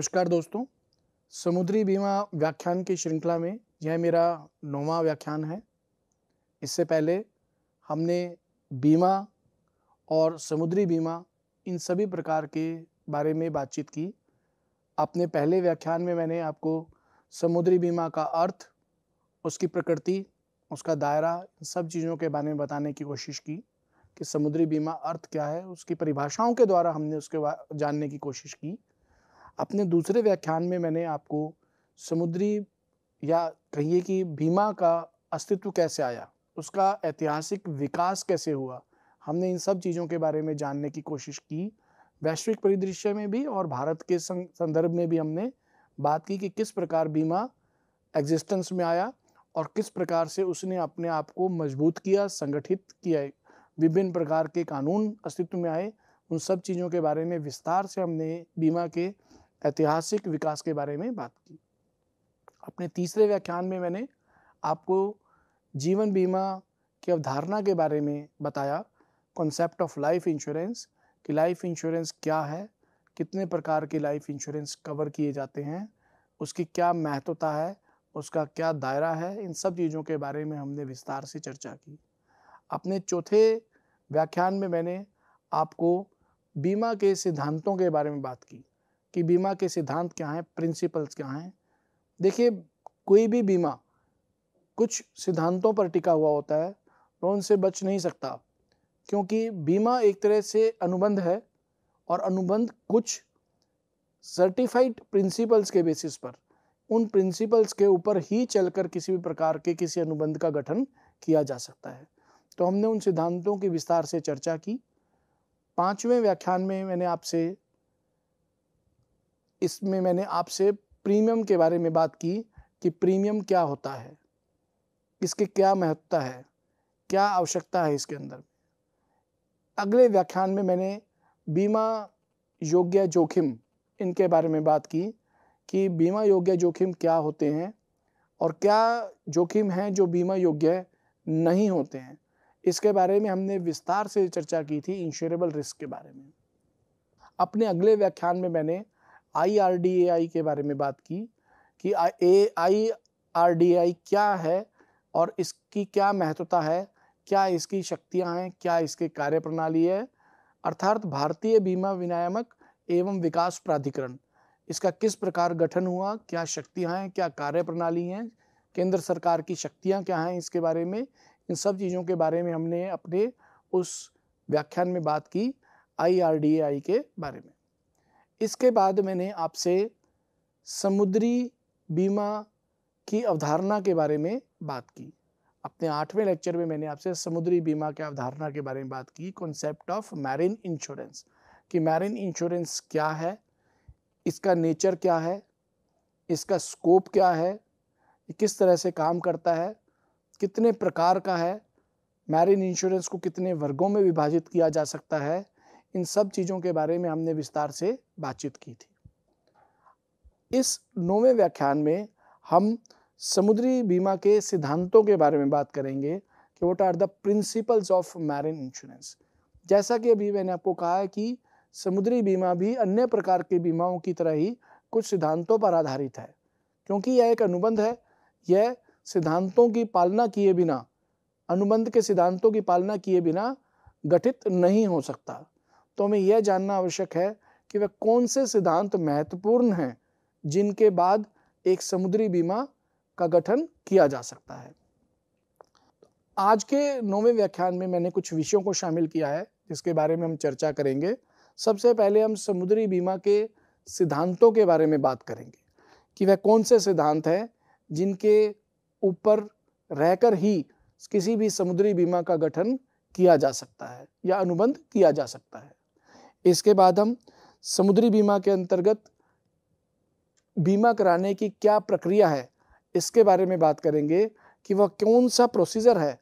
नमस्कार दोस्तों समुद्री बीमा व्याख्यान की श्रृंखला में यह मेरा नौवा व्याख्यान है इससे पहले हमने बीमा और समुद्री बीमा इन सभी प्रकार के बारे में बातचीत की अपने पहले व्याख्यान में मैंने आपको समुद्री बीमा का अर्थ उसकी प्रकृति उसका दायरा इन सब चीज़ों के बारे में बताने की कोशिश की कि समुद्री बीमा अर्थ क्या है उसकी परिभाषाओं के द्वारा हमने उसके जानने की कोशिश की अपने दूसरे व्याख्यान में मैंने आपको समुद्री या कहिए कि भीमा का अस्तित्व कैसे आया उसका ऐतिहासिक विकास कैसे हुआ हमने इन सब चीज़ों के बारे में जानने की कोशिश की वैश्विक परिदृश्य में भी और भारत के संदर्भ में भी हमने बात की कि किस प्रकार बीमा एग्जिस्टेंस में आया और किस प्रकार से उसने अपने आप को मजबूत किया संगठित किया विभिन्न प्रकार के कानून अस्तित्व में आए उन सब चीज़ों के बारे में विस्तार से हमने बीमा के ऐतिहासिक विकास के बारे में बात की अपने तीसरे व्याख्यान में मैंने आपको जीवन बीमा की अवधारणा के बारे में बताया कॉन्सेप्ट ऑफ लाइफ इंश्योरेंस कि लाइफ इंश्योरेंस क्या है कितने प्रकार के लाइफ इंश्योरेंस कवर किए जाते हैं उसकी क्या महत्वता है उसका क्या दायरा है इन सब चीज़ों के बारे में हमने विस्तार से चर्चा की अपने चौथे व्याख्यान में मैंने आपको बीमा के सिद्धांतों के बारे में बात की कि बीमा के सिद्धांत क्या हैं प्रिंसिपल्स क्या हैं देखिए कोई भी बीमा कुछ सिद्धांतों पर टिका हुआ होता है वो तो उनसे बच नहीं सकता क्योंकि बीमा एक तरह से अनुबंध है और अनुबंध कुछ सर्टिफाइड प्रिंसिपल्स के बेसिस पर उन प्रिंसिपल्स के ऊपर ही चलकर किसी भी प्रकार के किसी अनुबंध का गठन किया जा सकता है तो हमने उन सिद्धांतों की विस्तार से चर्चा की पांचवें व्याख्यान में मैंने आपसे इसमें मैंने आपसे प्रीमियम के बारे में बात की कि प्रीमियम क्या होता है इसके क्या महत्ता है क्या आवश्यकता है इसके अंदर अगले व्याख्यान में मैंने बीमा योग्य जोखिम इनके बारे में बात की कि बीमा योग्य जोखिम क्या होते हैं और क्या जोखिम हैं जो बीमा योग्य नहीं होते हैं इसके बारे में हमने विस्तार से चर्चा की थी इंश्योरेबल रिस्क के बारे में अपने अगले व्याख्यान में मैंने आई के बारे में बात की कि ए आई क्या है और इसकी क्या महत्वता है क्या इसकी शक्तियां हैं क्या इसके कार्य प्रणाली है अर्थात भारतीय बीमा विनियामक एवं विकास प्राधिकरण इसका किस प्रकार गठन हुआ क्या शक्तियां हैं क्या कार्य प्रणाली हैं केंद्र सरकार की शक्तियां क्या हैं इसके बारे में इन सब चीज़ों के बारे में हमने अपने उस व्याख्यान में बात की आई के बारे में इसके बाद मैंने आपसे समुद्री बीमा की अवधारणा के बारे में बात की अपने आठवें लेक्चर में मैंने आपसे समुद्री बीमा की अवधारणा के बारे में बात की कॉन्सेप्ट ऑफ मैरिन इंश्योरेंस कि मैरिन इंश्योरेंस क्या है इसका नेचर क्या है इसका स्कोप क्या है किस तरह से काम करता है कितने प्रकार का है मैरिन इंश्योरेंस को कितने वर्गों में विभाजित किया जा सकता है इन सब चीज़ों के बारे में हमने विस्तार से बातचीत की थी इस नौवें व्याख्यान में हम समुद्री बीमा के सिद्धांतों के बारे में बात करेंगे कि what are the principles of marine insurance जैसा कि अभी मैंने आपको कहा है कि समुद्री बीमा भी अन्य प्रकार के बीमाओं की तरह ही कुछ सिद्धांतों पर आधारित है क्योंकि यह एक अनुबंध है यह सिद्धांतों की पालना किए बिना अनुबंध के सिद्धांतों की पालना किए बिना गठित नहीं हो सकता तो हमें यह जानना आवश्यक है कि वह कौन से सिद्धांत महत्वपूर्ण हैं जिनके बाद एक समुद्री बीमा का गठन किया जा सकता है आज के नौवें व्याख्यान में मैंने कुछ विषयों को शामिल किया है जिसके बारे में हम चर्चा करेंगे सबसे पहले हम समुद्री बीमा के सिद्धांतों के बारे में बात करेंगे कि वह कौन से सिद्धांत हैं जिनके ऊपर रहकर ही किसी भी समुद्री बीमा का गठन किया जा सकता है या अनुबंध किया जा सकता है इसके बाद हम समुद्री बीमा के अंतर्गत बीमा कराने की क्या प्रक्रिया है इसके बारे में बात करेंगे कि वह कौन सा प्रोसीजर है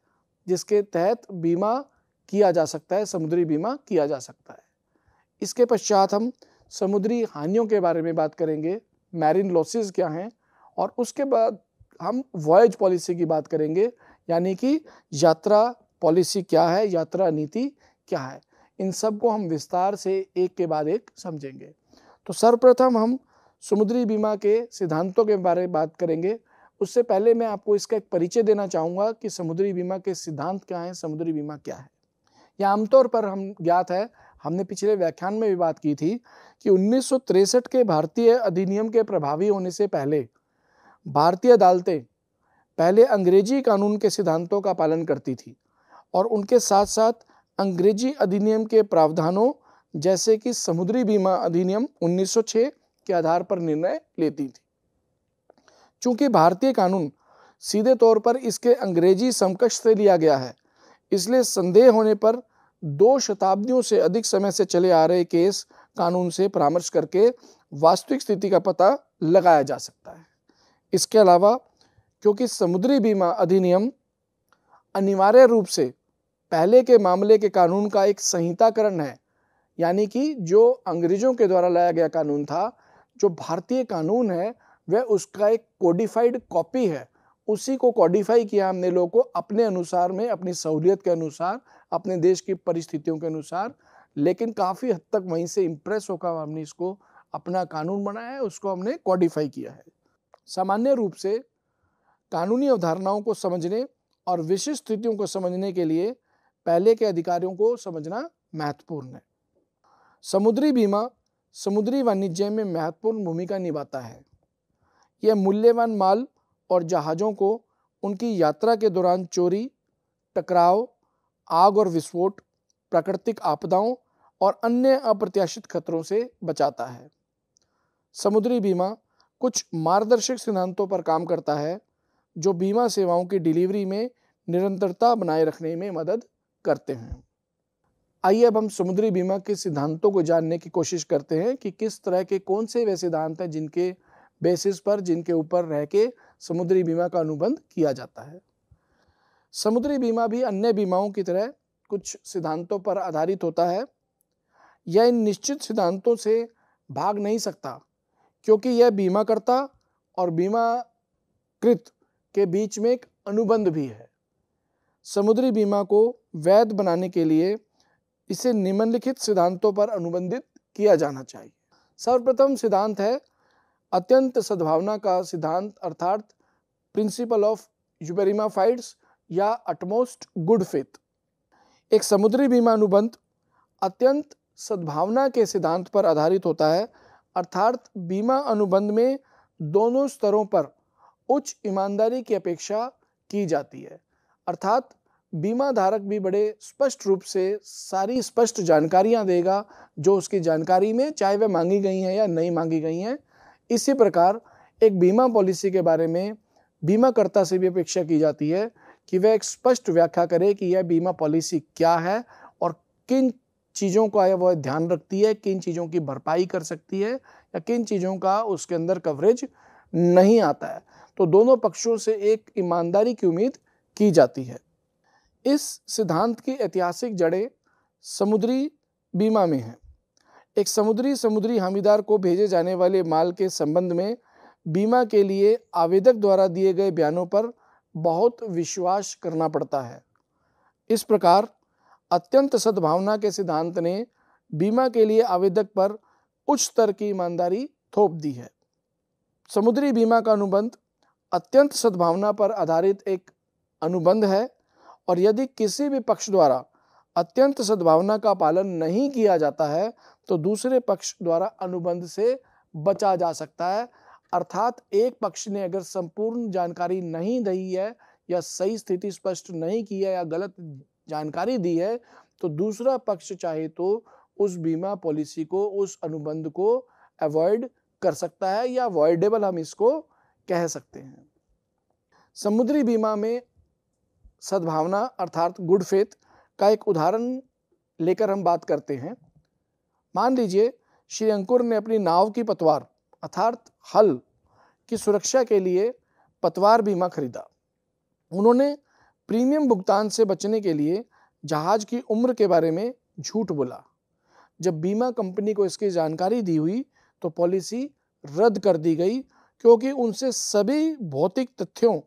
जिसके तहत बीमा किया जा सकता है समुद्री बीमा किया जा सकता है इसके पश्चात हम समुद्री हानियों के बारे में बात करेंगे मैरिन लॉसेस क्या हैं और उसके बाद हम वॉयज पॉलिसी की बात करेंगे यानी कि यात्रा पॉलिसी क्या है यात्रा नीति क्या है इन सब को हम विस्तार से एक के बाद एक समझेंगे तो सर्वप्रथम हम समुद्री बीमा के सिद्धांतों के बारे में बात करेंगे उससे पहले मैं आपको इसका एक परिचय देना चाहूँगा कि समुद्री बीमा के सिद्धांत क्या हैं समुद्री बीमा क्या है यह आमतौर पर हम ज्ञात है हमने पिछले व्याख्यान में भी बात की थी कि उन्नीस के भारतीय अधिनियम के प्रभावी होने से पहले भारतीय अदालतें पहले अंग्रेजी कानून के सिद्धांतों का पालन करती थी और उनके साथ साथ अंग्रेजी अधिनियम के प्रावधानों जैसे कि समुद्री बीमा अधिनियम 1906 के आधार पर निर्णय लेती थी चूंकि भारतीय कानून सीधे तौर पर इसके अंग्रेजी समकक्ष से लिया गया है इसलिए संदेह होने पर दो शताब्दियों से अधिक समय से चले आ रहे केस कानून से परामर्श करके वास्तविक स्थिति का पता लगाया जा सकता है इसके अलावा क्योंकि समुद्री बीमा अधिनियम अनिवार्य रूप से पहले के मामले के कानून का एक संहिताकरण है यानी कि जो अंग्रेजों के द्वारा लाया गया कानून था जो भारतीय कानून है वह उसका एक कोडिफाइड कॉपी है उसी को कॉडिफाई किया हमने लोगों को अपने अनुसार में अपनी सहूलियत के अनुसार अपने देश की परिस्थितियों के अनुसार लेकिन काफ़ी हद तक वहीं से इम्प्रेस होकर हमने इसको अपना कानून बनाया है उसको हमने कॉडिफाई किया है सामान्य रूप से कानूनी अवधारणाओं को समझने और विशिष्ट स्थितियों को समझने के लिए पहले के अधिकारियों को समझना महत्वपूर्ण है समुद्री बीमा समुद्री वाणिज्य में महत्वपूर्ण भूमिका निभाता है यह मूल्यवान माल और जहाज़ों को उनकी यात्रा के दौरान चोरी टकराव आग और विस्फोट प्राकृतिक आपदाओं और अन्य अप्रत्याशित खतरों से बचाता है समुद्री बीमा कुछ मार्गदर्शक सिद्धांतों पर काम करता है जो बीमा सेवाओं की डिलीवरी में निरंतरता बनाए रखने में मदद करते हैं आइए अब हम समुद्री बीमा के सिद्धांतों को जानने की कोशिश करते हैं कि किस तरह के कौन से वे सिद्धांत हैं जिनके बेसिस पर जिनके ऊपर रह के समुद्री बीमा का अनुबंध किया जाता है समुद्री बीमा भी अन्य बीमाओं की तरह कुछ सिद्धांतों पर आधारित होता है यह इन निश्चित सिद्धांतों से भाग नहीं सकता क्योंकि यह बीमाकर्ता और बीमाकृत के बीच में एक अनुबंध भी है समुद्री बीमा को वैध बनाने के लिए इसे निम्नलिखित सिद्धांतों पर अनुबंधित किया जाना चाहिए सर्वप्रथम सिद्धांत है अत्यंत सद्भावना का सिद्धांत अर्थात प्रिंसिपल ऑफ यूबेरिमा फाइड्स या अटमोस्ट गुड फेथ एक समुद्री बीमा अनुबंध अत्यंत सद्भावना के सिद्धांत पर आधारित होता है अर्थात बीमा अनुबंध में दोनों स्तरों पर उच्च ईमानदारी की अपेक्षा की जाती है अर्थात बीमा धारक भी बड़े स्पष्ट रूप से सारी स्पष्ट जानकारियां देगा जो उसकी जानकारी में चाहे वह मांगी गई हैं या नहीं मांगी गई हैं इसी प्रकार एक बीमा पॉलिसी के बारे में बीमाकर्ता से भी अपेक्षा की जाती है कि वह एक स्पष्ट व्याख्या करे कि यह बीमा पॉलिसी क्या है और किन चीज़ों का वह ध्यान रखती है किन चीज़ों की भरपाई कर सकती है या किन चीज़ों का उसके अंदर कवरेज नहीं आता है तो दोनों पक्षों से एक ईमानदारी की उम्मीद की जाती है इस सिद्धांत की ऐतिहासिक जड़ें समुद्री बीमा में हैं एक समुद्री समुद्री हामीदार को भेजे जाने वाले माल के संबंध में बीमा के लिए आवेदक द्वारा दिए गए बयानों पर बहुत विश्वास करना पड़ता है इस प्रकार अत्यंत सद्भावना के सिद्धांत ने बीमा के लिए आवेदक पर उच्च स्तर की ईमानदारी थोप दी है समुद्री बीमा का अनुबंध अत्यंत सद्भावना पर आधारित एक अनुबंध है और यदि किसी भी पक्ष द्वारा अत्यंत सद्भावना का पालन नहीं किया जाता है तो दूसरे पक्ष द्वारा अनुबंध से बचा जा सकता है अर्थात एक पक्ष ने अगर संपूर्ण जानकारी नहीं दी है या सही स्थिति स्पष्ट नहीं की है या गलत जानकारी दी है तो दूसरा पक्ष चाहे तो उस बीमा पॉलिसी को उस अनुबंध को अवॉइड कर सकता है या अवॉइडेबल हम इसको कह सकते हैं समुद्री बीमा में सद्भावना अर्थात गुड फेथ का एक उदाहरण लेकर हम बात करते हैं मान लीजिए श्री अंकुर ने अपनी नाव की पतवार अर्थात हल की सुरक्षा के लिए पतवार बीमा खरीदा उन्होंने प्रीमियम भुगतान से बचने के लिए जहाज की उम्र के बारे में झूठ बोला जब बीमा कंपनी को इसकी जानकारी दी हुई तो पॉलिसी रद्द कर दी गई क्योंकि उनसे सभी भौतिक तथ्यों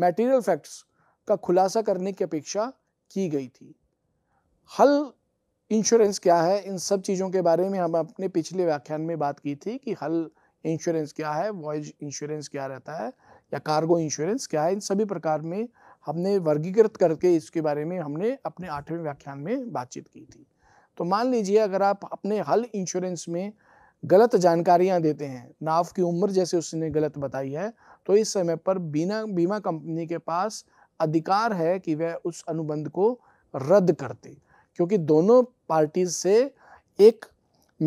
मटेरियल फैक्ट्स का खुलासा करने की अपेक्षा की गई थी हल इंश्योरेंस क्या है इन सब चीज़ों के बारे में हम अपने पिछले व्याख्यान में बात की थी कि हल इंश्योरेंस क्या है वॉयज इंश्योरेंस क्या रहता है या कार्गो इंश्योरेंस क्या है इन सभी प्रकार में हमने वर्गीकृत करके इसके बारे में हमने अपने आठवें व्याख्यान में बातचीत की थी तो मान लीजिए अगर आप अपने हल इंश्योरेंस में गलत जानकारियां देते हैं नाव की उम्र जैसे उसने गलत बताई है तो इस समय पर बीना बीमा कंपनी के पास अधिकार है कि वह उस अनुबंध को रद्द कर दे क्योंकि दोनों पार्टीज से एक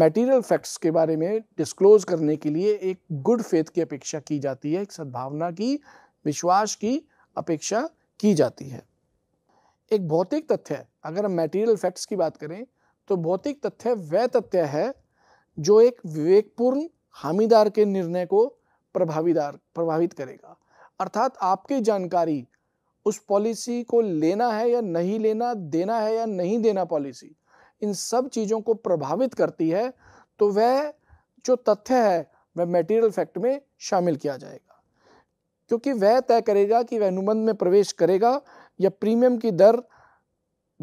मटेरियल फैक्ट्स के बारे में डिस्क्लोज करने के लिए एक गुड फेथ की अपेक्षा की जाती है एक सद्भावना की विश्वास की अपेक्षा की जाती है एक भौतिक तथ्य अगर हम मटेरियल फैक्ट्स की बात करें तो भौतिक तथ्य वह तथ्य है जो एक विवेकपूर्ण हामीदार के निर्णय को प्रभावीदार प्रभावित करेगा अर्थात आपकी जानकारी उस पॉलिसी को लेना है या नहीं लेना देना है या नहीं देना पॉलिसी इन सब चीज़ों को प्रभावित करती है तो वह जो तथ्य है वह मेटीरियल फैक्ट में शामिल किया जाएगा क्योंकि वह तय करेगा कि वह अनुबंध में प्रवेश करेगा या प्रीमियम की दर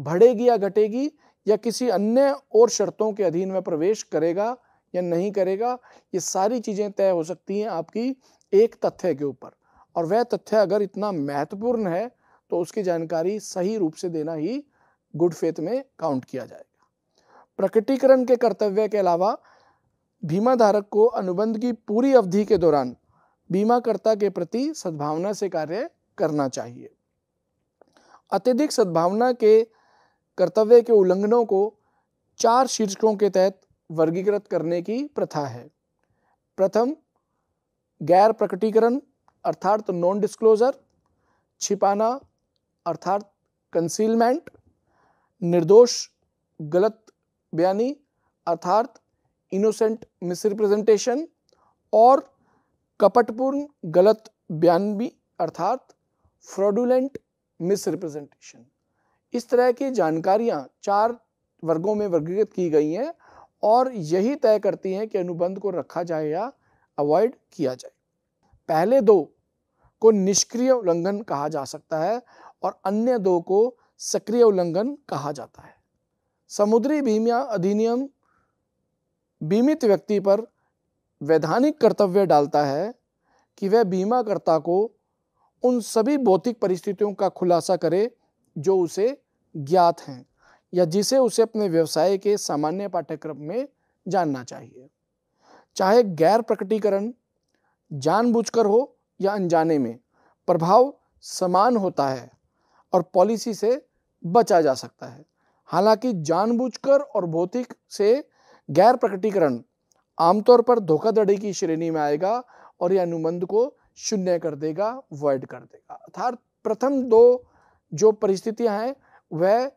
बढ़ेगी या घटेगी या किसी अन्य और शर्तों के अधीन में प्रवेश करेगा या नहीं करेगा ये सारी चीज़ें तय हो सकती हैं आपकी एक तथ्य के ऊपर और वह तथ्य अगर इतना महत्वपूर्ण है तो उसकी जानकारी सही रूप से देना ही गुड फेथ में काउंट किया जाएगा प्रकटीकरण के कर्तव्य के अलावा बीमा धारक को अनुबंध की पूरी अवधि के दौरान बीमाकर्ता के प्रति सद्भावना से कार्य करना चाहिए अत्यधिक सद्भावना के कर्तव्य के उल्लंघनों को चार शीर्षकों के तहत वर्गीकृत करने की प्रथा है प्रथम गैर प्रकटीकरण अर्थात नॉन डिस्क्लोज़र छिपाना अर्थात कंसीलमेंट निर्दोष गलत बयानी अर्थात इनोसेंट मिसरिप्रेजेंटेशन और कपटपूर्ण गलत बयान भी अर्थात फ्रॉडुलेंट मिसरिप्रेजेंटेशन इस तरह की जानकारियां चार वर्गों में वर्गीकृत की गई हैं और यही तय करती हैं कि अनुबंध को रखा जाए या अवॉइड किया जाए पहले दो को निष्क्रिय उल्लंघन कहा जा सकता है और अन्य दो को सक्रिय उल्लंघन कहा जाता है समुद्री बीमिया अधिनियम बीमित व्यक्ति पर वैधानिक कर्तव्य डालता है कि वह बीमाकर्ता को उन सभी भौतिक परिस्थितियों का खुलासा करे जो उसे ज्ञात हैं या जिसे उसे अपने व्यवसाय के सामान्य पाठ्यक्रम में जानना चाहिए चाहे गैर प्रकटीकरण जानबूझकर हो या अनजाने में प्रभाव समान होता है और पॉलिसी से बचा जा सकता है हालांकि जानबूझकर और भौतिक से गैर प्रकटीकरण आमतौर पर धोखाधड़ी की श्रेणी में आएगा और यह अनुबंध को शून्य कर देगा वर्ड कर देगा अर्थात प्रथम दो जो परिस्थितियां हैं वह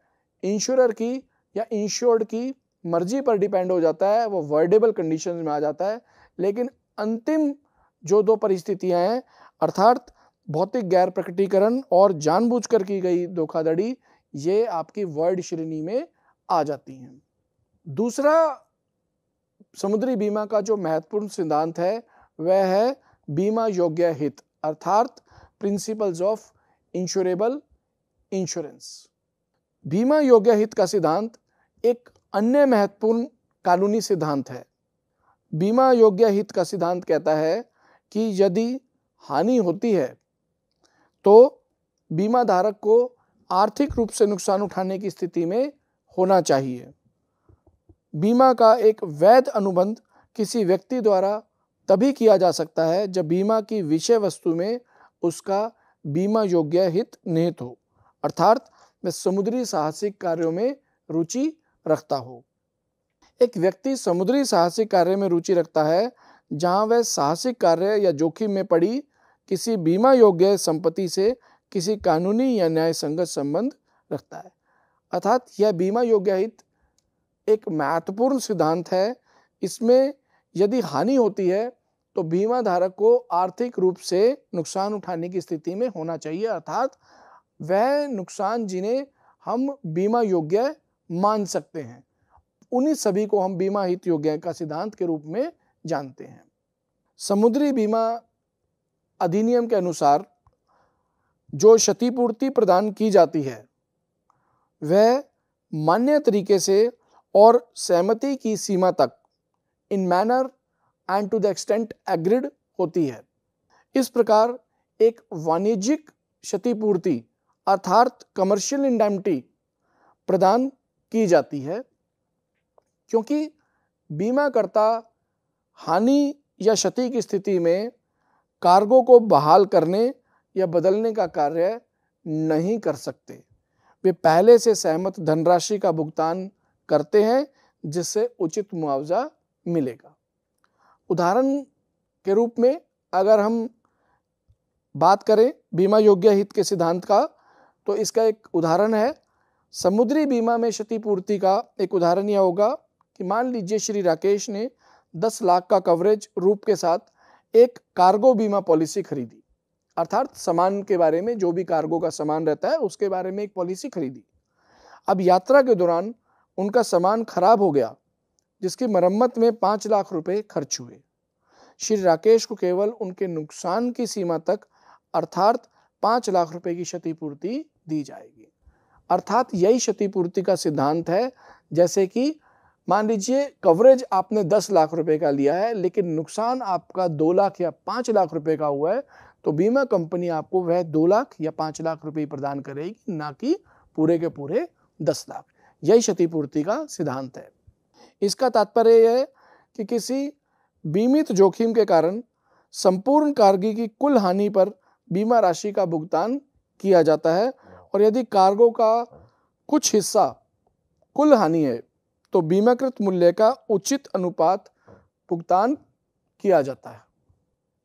इंश्योरर की या इंश्योर्ड की मर्जी पर डिपेंड हो जाता है वो वर्डेबल कंडीशन में आ जाता है लेकिन अंतिम जो दो परिस्थितियां हैं अर्थात भौतिक गैर प्रकटीकरण और जानबूझकर की गई धोखाधड़ी ये आपकी वर्ड श्रेणी में आ जाती हैं दूसरा समुद्री बीमा का जो महत्वपूर्ण सिद्धांत है वह है बीमा योग्य हित अर्थात प्रिंसिपल्स ऑफ इंश्योरेबल इंश्योरेंस बीमा योग्य हित का सिद्धांत एक अन्य महत्वपूर्ण कानूनी सिद्धांत है बीमा योग्य हित का सिद्धांत कहता है की यदि हानि होती है तो बीमा धारक को आर्थिक रूप से नुकसान उठाने की स्थिति में होना चाहिए बीमा का एक वैध अनुबंध किसी व्यक्ति द्वारा तभी किया जा सकता है जब बीमा की विषय वस्तु में उसका बीमा योग्य हित निहित हो अर्थात मैं समुद्री साहसिक कार्यों में रुचि रखता हो एक व्यक्ति समुद्री साहसिक कार्य में रुचि रखता है जहां वह साहसिक कार्य या जोखिम में पड़ी किसी बीमा योग्य संपत्ति से किसी कानूनी या न्याय संगत संबंध रखता है अर्थात यह बीमा योग्य हित एक महत्वपूर्ण सिद्धांत है इसमें यदि हानि होती है तो बीमा धारक को आर्थिक रूप से नुकसान उठाने की स्थिति में होना चाहिए अर्थात वह नुकसान जिन्हें हम बीमा योग्य मान सकते हैं उन्हीं सभी को हम बीमा हित योग्य का सिद्धांत के रूप में जानते हैं समुद्री बीमा अधिनियम के अनुसार जो क्षतिपूर्ति प्रदान की जाती है वह मान्य तरीके से और सहमति की सीमा तक in manner and to the extent agreed होती है इस प्रकार एक वाणिज्यिक क्षतिपूर्ति अर्थात कमर्शियल इंडेमटी प्रदान की जाती है क्योंकि बीमाकर्ता हानि या क्षति की स्थिति में कार्गो को बहाल करने या बदलने का कार्य नहीं कर सकते वे पहले से सहमत धनराशि का भुगतान करते हैं जिससे उचित मुआवजा मिलेगा उदाहरण के रूप में अगर हम बात करें बीमा योग्य हित के सिद्धांत का तो इसका एक उदाहरण है समुद्री बीमा में क्षतिपूर्ति का एक उदाहरण यह होगा कि मान लीजिए श्री राकेश ने दस लाख का कवरेज रूप के साथ एक कार्गो बीमा पॉलिसी खरीदी अर्थात सामान के बारे में जो भी कार्गो का सामान रहता है उसके बारे में एक पॉलिसी खरीदी अब यात्रा के दौरान उनका सामान खराब हो गया जिसकी मरम्मत में पाँच लाख रुपए खर्च हुए श्री राकेश को केवल उनके नुकसान की सीमा तक अर्थात पाँच लाख रुपए की क्षतिपूर्ति दी जाएगी अर्थात यही क्षतिपूर्ति का सिद्धांत है जैसे कि मान लीजिए कवरेज आपने दस लाख रुपए का लिया है लेकिन नुकसान आपका दो लाख या पाँच लाख रुपए का हुआ है तो बीमा कंपनी आपको वह दो लाख या पाँच लाख रुपए प्रदान करेगी ना कि पूरे के पूरे दस लाख यही क्षतिपूर्ति का सिद्धांत है इसका तात्पर्य यह है कि किसी बीमित जोखिम के कारण संपूर्ण कार्गी की कुल हानि पर बीमा राशि का भुगतान किया जाता है और यदि कार्गो का कुछ हिस्सा कुल हानि है तो बीमाकृत मूल्य का उचित अनुपात भुगतान किया जाता है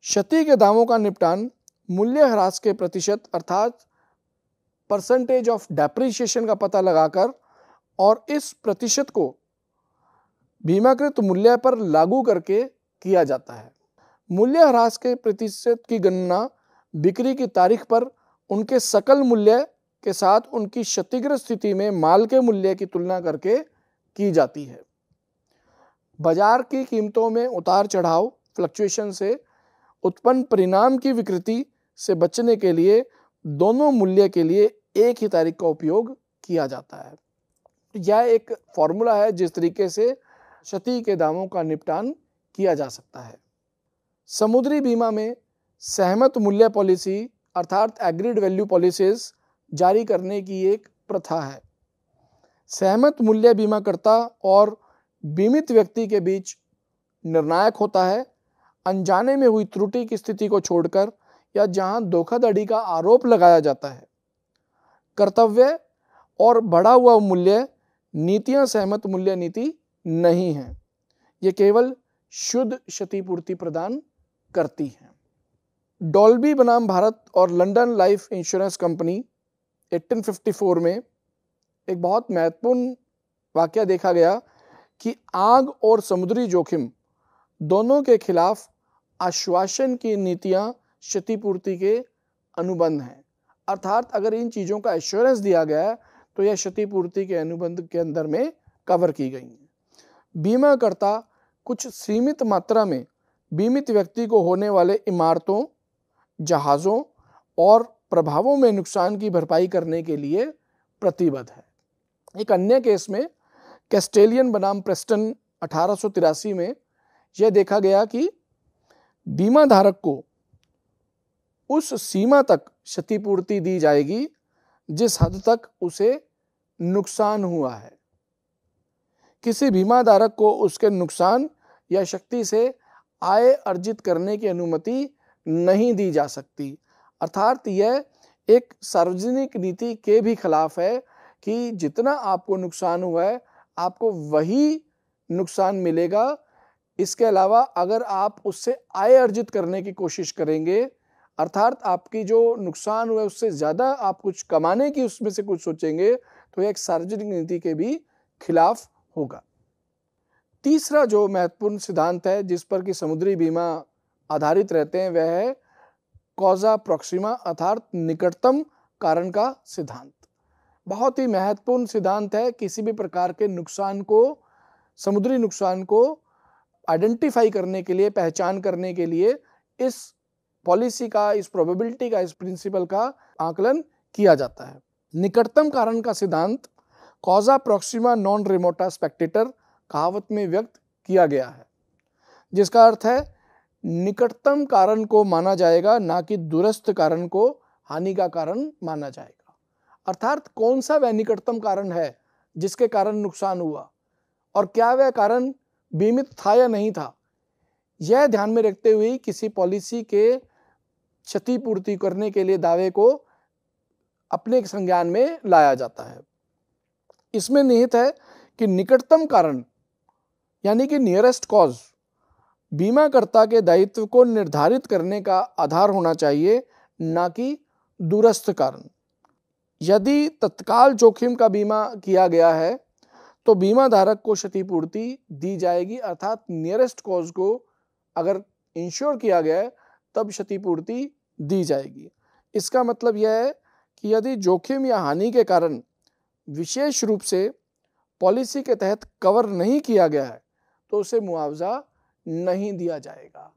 क्षति के दामों का निपटान मूल्य ह्रास के प्रतिशत अर्थात परसेंटेज ऑफ डेप्रिसिएशन का पता लगाकर और इस प्रतिशत को बीमाकृत मूल्य पर लागू करके किया जाता है मूल्य ह्रास के प्रतिशत की गणना बिक्री की तारीख पर उनके सकल मूल्य के साथ उनकी क्षतिग्रस्त स्थिति में माल के मूल्य की तुलना करके की जाती है बाजार की कीमतों में उतार चढ़ाव फ्लक्चुएशन से उत्पन्न परिणाम की विकृति से बचने के लिए दोनों मूल्य के लिए एक ही तारीख का उपयोग किया जाता है यह एक फॉर्मूला है जिस तरीके से क्षति के दामों का निपटान किया जा सकता है समुद्री बीमा में सहमत मूल्य पॉलिसी अर्थात एग्रीड वैल्यू पॉलिसीज जारी करने की एक प्रथा है सहमत मूल्य बीमाकर्ता और बीमित व्यक्ति के बीच निर्णायक होता है अनजाने में हुई त्रुटि की स्थिति को छोड़कर या जहां धोखाधड़ी का आरोप लगाया जाता है कर्तव्य और बढ़ा हुआ मूल्य नीतियां सहमत मूल्य नीति नहीं है ये केवल शुद्ध क्षतिपूर्ति प्रदान करती हैं डॉल्बी बनाम भारत और लंदन लाइफ इंश्योरेंस कंपनी 1854 में एक बहुत महत्वपूर्ण वाक्य देखा गया कि आग और समुद्री जोखिम दोनों के खिलाफ आश्वासन की नीतियां क्षतिपूर्ति के अनुबंध हैं अर्थात अगर इन चीज़ों का एश्योरेंस दिया गया है तो यह क्षतिपूर्ति के अनुबंध के अंदर में कवर की गई हैं बीमाकर्ता कुछ सीमित मात्रा में बीमित व्यक्ति को होने वाले इमारतों जहाज़ों और प्रभावों में नुकसान की भरपाई करने के लिए प्रतिबद्ध है एक अन्य केस में कैस्टेलियन बनाम प्रेस्टन अठारह में यह देखा गया कि बीमा धारक को उस सीमा तक क्षतिपूर्ति दी जाएगी जिस हद तक उसे नुकसान हुआ है किसी बीमा धारक को उसके नुकसान या शक्ति से आय अर्जित करने की अनुमति नहीं दी जा सकती अर्थात यह एक सार्वजनिक नीति के भी खिलाफ है कि जितना आपको नुकसान हुआ है आपको वही नुकसान मिलेगा इसके अलावा अगर आप उससे आय अर्जित करने की कोशिश करेंगे अर्थात आपकी जो नुकसान हुआ है उससे ज़्यादा आप कुछ कमाने की उसमें से कुछ सोचेंगे तो एक सार्वजनिक नीति के भी खिलाफ होगा तीसरा जो महत्वपूर्ण सिद्धांत है जिस पर कि समुद्री बीमा आधारित रहते हैं वह है कॉजा प्रोक्सीमा अर्थात निकटतम कारण का सिद्धांत बहुत ही महत्वपूर्ण सिद्धांत है किसी भी प्रकार के नुकसान को समुद्री नुकसान को आइडेंटिफाई करने के लिए पहचान करने के लिए इस पॉलिसी का इस प्रोबेबिलिटी का इस प्रिंसिपल का आकलन किया जाता है निकटतम कारण का सिद्धांत कॉजा प्रोक्सिमा नॉन रिमोटा स्पेक्टेटर कहावत में व्यक्त किया गया है जिसका अर्थ है निकटतम कारण को माना जाएगा ना कि दूरस्थ कारण को हानि का कारण माना जाएगा अर्थात कौन सा वह निकटतम कारण है जिसके कारण नुकसान हुआ और क्या वह कारण बीमित था या नहीं था यह ध्यान में रखते हुए किसी पॉलिसी के क्षतिपूर्ति करने के लिए दावे को अपने संज्ञान में लाया जाता है इसमें निहित है कि निकटतम कारण यानी कि नियरेस्ट कॉज बीमाकर्ता के दायित्व को निर्धारित करने का आधार होना चाहिए ना कि दूरस्थ कारण यदि तत्काल जोखिम का बीमा किया गया है तो बीमा धारक को क्षतिपूर्ति दी जाएगी अर्थात नियरेस्ट कॉज को अगर इंश्योर किया गया है तब क्षतिपूर्ति दी जाएगी इसका मतलब यह है कि यदि जोखिम या हानि के कारण विशेष रूप से पॉलिसी के तहत कवर नहीं किया गया है तो उसे मुआवजा नहीं दिया जाएगा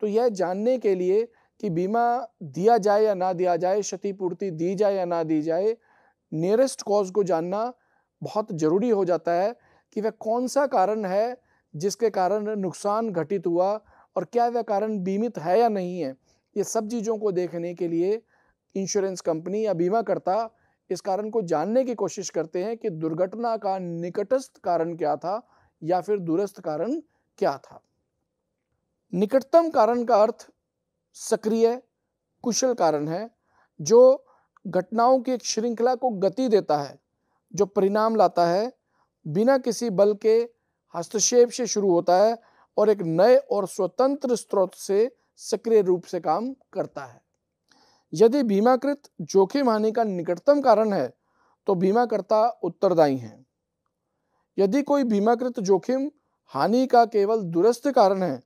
तो यह जानने के लिए कि बीमा दिया जाए या ना दिया जाए क्षतिपूर्ति दी जाए या ना दी जाए नियरेस्ट कॉज को जानना बहुत ज़रूरी हो जाता है कि वह कौन सा कारण है जिसके कारण नुकसान घटित हुआ और क्या वह कारण बीमित है या नहीं है ये सब चीज़ों को देखने के लिए इंश्योरेंस कंपनी या बीमाकर्ता इस कारण को जानने की कोशिश करते हैं कि दुर्घटना का निकटस्थ कारण क्या था या फिर दूरस्थ कारण क्या था निकटतम कारण का अर्थ सक्रिय कुशल कारण है जो घटनाओं की एक श्रृंखला को गति देता है जो परिणाम लाता है बिना किसी बल के हस्तक्षेप से शुरू होता है और एक नए और स्वतंत्र स्रोत से सक्रिय रूप से काम करता है यदि बीमाकृत जोखिम हानि का निकटतम कारण है तो बीमाकर्ता उत्तरदायी हैं यदि कोई बीमाकृत जोखिम हानि का केवल दुरस्त कारण है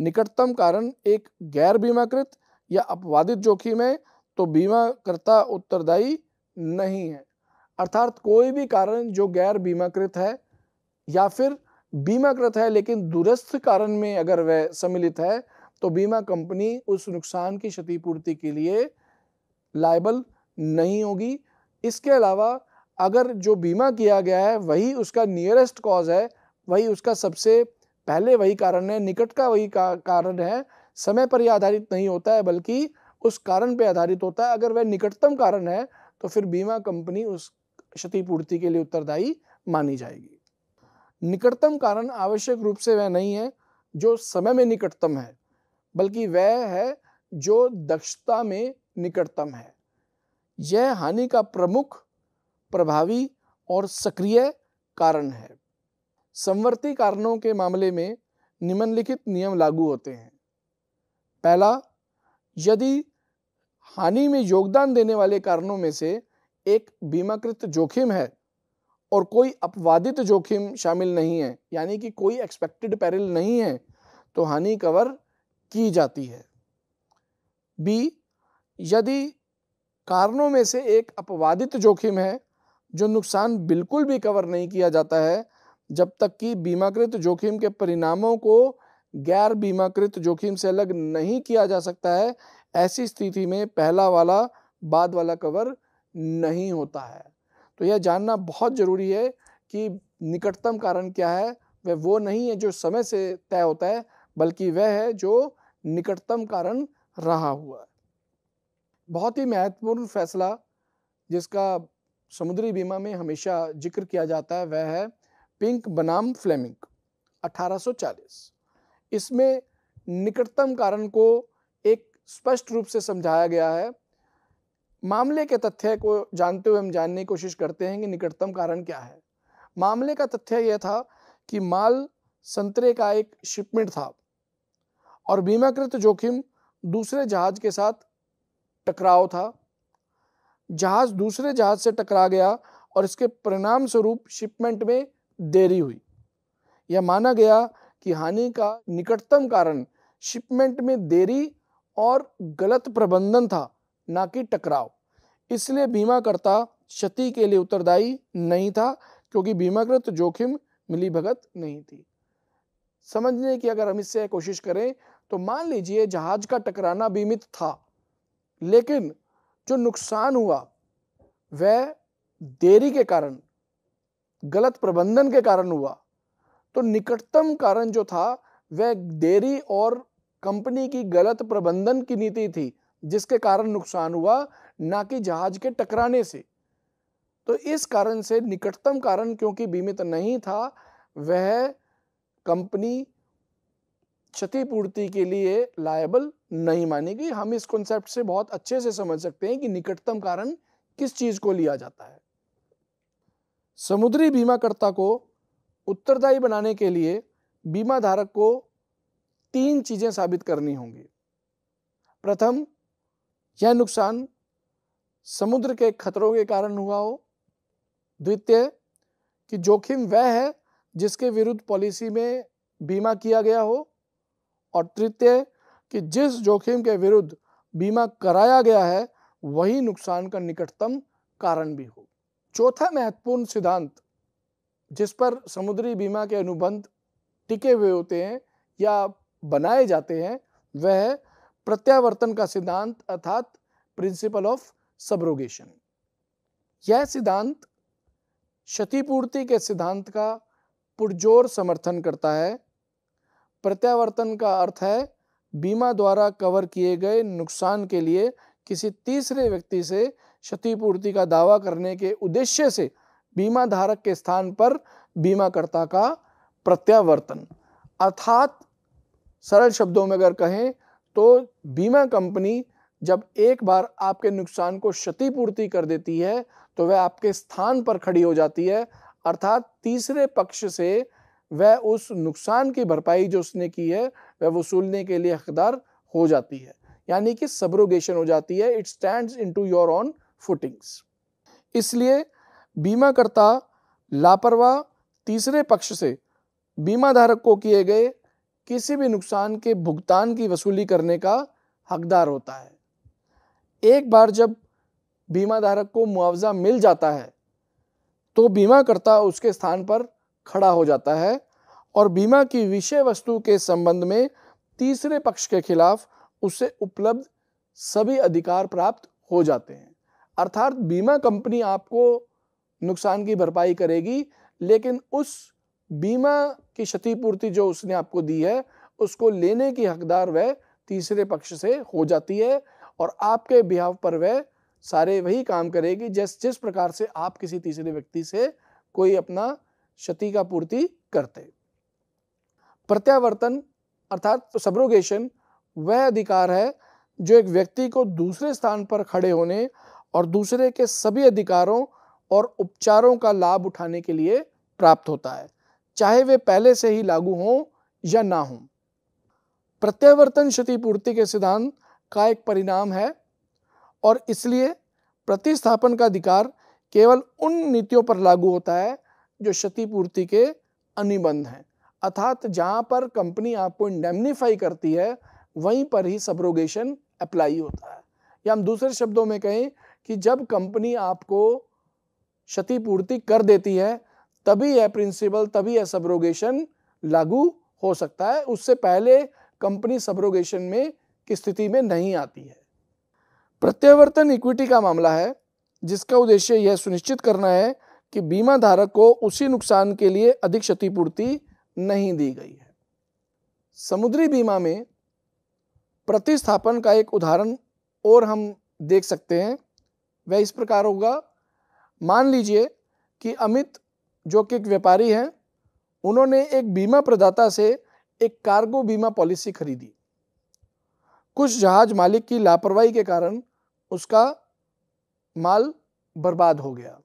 निकटतम कारण एक गैर बीमाकृत या अपवादित जोखिम है तो बीमाकर्ता उत्तरदायी नहीं है अर्थात कोई भी कारण जो गैर बीमाकृत है या फिर बीमाकृत है लेकिन दूरस्थ कारण में अगर वह सम्मिलित है तो बीमा कंपनी उस नुकसान की क्षतिपूर्ति के लिए लाइबल नहीं होगी इसके अलावा अगर जो बीमा किया गया है वही उसका नियरेस्ट कॉज है वही उसका सबसे पहले वही कारण है निकट का वही का, कारण है समय पर यह आधारित नहीं होता है बल्कि उस कारण पर आधारित होता है अगर वह निकटतम कारण है तो फिर बीमा कंपनी उस क्षतिपूर्ति के लिए उत्तरदायी मानी जाएगी निकटतम कारण आवश्यक रूप से वह नहीं है जो समय में निकटतम है बल्कि वह है जो दक्षता में निकटतम है यह हानि का प्रमुख प्रभावी और सक्रिय कारण है संवर्ती कारणों के मामले में निम्नलिखित नियम लागू होते हैं पहला यदि हानि में योगदान देने वाले कारणों में से एक बीमाकृत जोखिम है और कोई अपवादित जोखिम शामिल नहीं है यानी कि कोई एक्सपेक्टेड पैरल नहीं है तो हानि कवर की जाती है बी यदि कारणों में से एक अपवादित जोखिम है जो नुकसान बिल्कुल भी कवर नहीं किया जाता है जब तक कि बीमाकृत जोखिम के परिणामों को गैर बीमाकृत जोखिम से अलग नहीं किया जा सकता है ऐसी स्थिति में पहला वाला बाद वाला कवर नहीं होता है तो यह जानना बहुत ज़रूरी है कि निकटतम कारण क्या है वह वो नहीं है जो समय से तय होता है बल्कि वह है जो निकटतम कारण रहा हुआ है बहुत ही महत्वपूर्ण फैसला जिसका समुद्री बीमा में हमेशा जिक्र किया जाता है वह है पिंक बनाम फ्लेमिंग 1840 इसमें निकटतम कारण को एक स्पष्ट रूप से समझाया गया है मामले के तथ्य को जानते हुए हम जानने की कोशिश करते हैं कि निकटतम कारण क्या है मामले का तथ्य यह था कि माल संतरे का एक शिपमेंट था और बीमाकृत जोखिम दूसरे जहाज के साथ टकराव था जहाज दूसरे जहाज से टकरा गया और इसके परिणाम स्वरूप शिपमेंट में देरी हुई यह माना गया कि हानि का निकटतम कारण शिपमेंट में देरी और गलत प्रबंधन था ना कि टकराव इसलिए बीमाकर्ता क्षति के लिए उत्तरदायी नहीं था क्योंकि बीमाकृत जोखिम मिली भगत नहीं थी समझने की अगर हम इससे कोशिश करें तो मान लीजिए जहाज का टकराना बीमित था लेकिन जो नुकसान हुआ वह देरी के कारण गलत प्रबंधन के कारण हुआ तो निकटतम कारण जो था वह देरी और कंपनी की गलत प्रबंधन की नीति थी जिसके कारण नुकसान हुआ ना कि जहाज के टकराने से तो इस कारण से निकटतम कारण क्योंकि बीमित नहीं था वह कंपनी क्षतिपूर्ति के लिए लायबल नहीं मानेगी हम इस कॉन्सेप्ट से बहुत अच्छे से समझ सकते हैं कि निकटतम कारण किस चीज को लिया जाता है समुद्री बीमाकर्ता को उत्तरदायी बनाने के लिए बीमा धारक को तीन चीज़ें साबित करनी होंगी प्रथम यह नुकसान समुद्र के खतरों के कारण हुआ हो द्वितीय कि जोखिम वह है जिसके विरुद्ध पॉलिसी में बीमा किया गया हो और तृतीय कि जिस जोखिम के विरुद्ध बीमा कराया गया है वही नुकसान का निकटतम कारण भी हो चौथा महत्वपूर्ण सिद्धांत जिस पर समुद्री बीमा के अनुबंध टिके हुए होते हैं या बनाए जाते हैं वह प्रत्यावर्तन का सिद्धांत अर्थात प्रिंसिपल ऑफ सबरोगेशन यह सिद्धांत क्षतिपूर्ति के सिद्धांत का पुरजोर समर्थन करता है प्रत्यावर्तन का अर्थ है बीमा द्वारा कवर किए गए नुकसान के लिए किसी तीसरे व्यक्ति से क्षतिपूर्ति का दावा करने के उद्देश्य से बीमा धारक के स्थान पर बीमाकर्ता का प्रत्यावर्तन अर्थात सरल शब्दों में अगर कहें तो बीमा कंपनी जब एक बार आपके नुकसान को क्षतिपूर्ति कर देती है तो वह आपके स्थान पर खड़ी हो जाती है अर्थात तीसरे पक्ष से वह उस नुकसान की भरपाई जो उसने की है वह वसूलने के लिए हकदार हो जाती है यानी कि सबरोगेशन हो जाती है it stand in to your own footings इसलिए बीमाकर्ता लापरवाह तीसरे पक्ष से बीमा धारक को किए गए किसी भी नुकसान के भुगतान की वसूली करने का हकदार होता है एक बार जब बीमा धारक को मुआवजा मिल जाता है तो बीमाकर्ता उसके स्थान पर खड़ा हो जाता है और बीमा की विषय वस्तु के संबंध में तीसरे पक्ष के खिलाफ उसे उपलब्ध सभी अधिकार प्राप्त हो जाते हैं अर्थात बीमा कंपनी आपको नुकसान की भरपाई करेगी लेकिन उस बीमा की क्षतिपूर्ति जो उसने आपको दी है उसको लेने की हकदार वह तीसरे पक्ष से हो जाती है और आपके बिहाव पर वह सारे वही काम करेगी जिस जिस प्रकार से आप किसी तीसरे व्यक्ति से कोई अपना क्षति का पूर्ति करते प्रत्यावर्तन अर्थात सब्रोगेशन वह अधिकार है जो एक व्यक्ति को दूसरे स्थान पर खड़े होने और दूसरे के सभी अधिकारों और उपचारों का लाभ उठाने के लिए प्राप्त होता है चाहे वे पहले से ही लागू हों या ना हों प्रत्यावर्तन क्षतिपूर्ति के सिद्धांत का एक परिणाम है और इसलिए प्रतिस्थापन का अधिकार केवल उन नीतियों पर लागू होता है जो क्षतिपूर्ति के अनिबंध हैं अर्थात जहां पर कंपनी आपको इंडेमनीफाई करती है वहीं पर ही सबरोगेशन अप्लाई होता है या हम दूसरे शब्दों में कहें कि जब कंपनी आपको क्षतिपूर्ति कर देती है तभी यह प्रिंसिपल तभी यह सबरोगेशन लागू हो सकता है उससे पहले कंपनी सबरोगेशन में की स्थिति में नहीं आती है प्रत्यावर्तन इक्विटी का मामला है जिसका उद्देश्य यह सुनिश्चित करना है कि बीमा धारक को उसी नुकसान के लिए अधिक क्षतिपूर्ति नहीं दी गई है समुद्री बीमा में प्रतिस्थापन का एक उदाहरण और हम देख सकते हैं वह इस प्रकार होगा मान लीजिए कि अमित जो कि एक व्यापारी हैं उन्होंने एक बीमा प्रदाता से एक कार्गो बीमा पॉलिसी खरीदी कुछ जहाज मालिक की लापरवाही के कारण उसका माल बर्बाद हो गया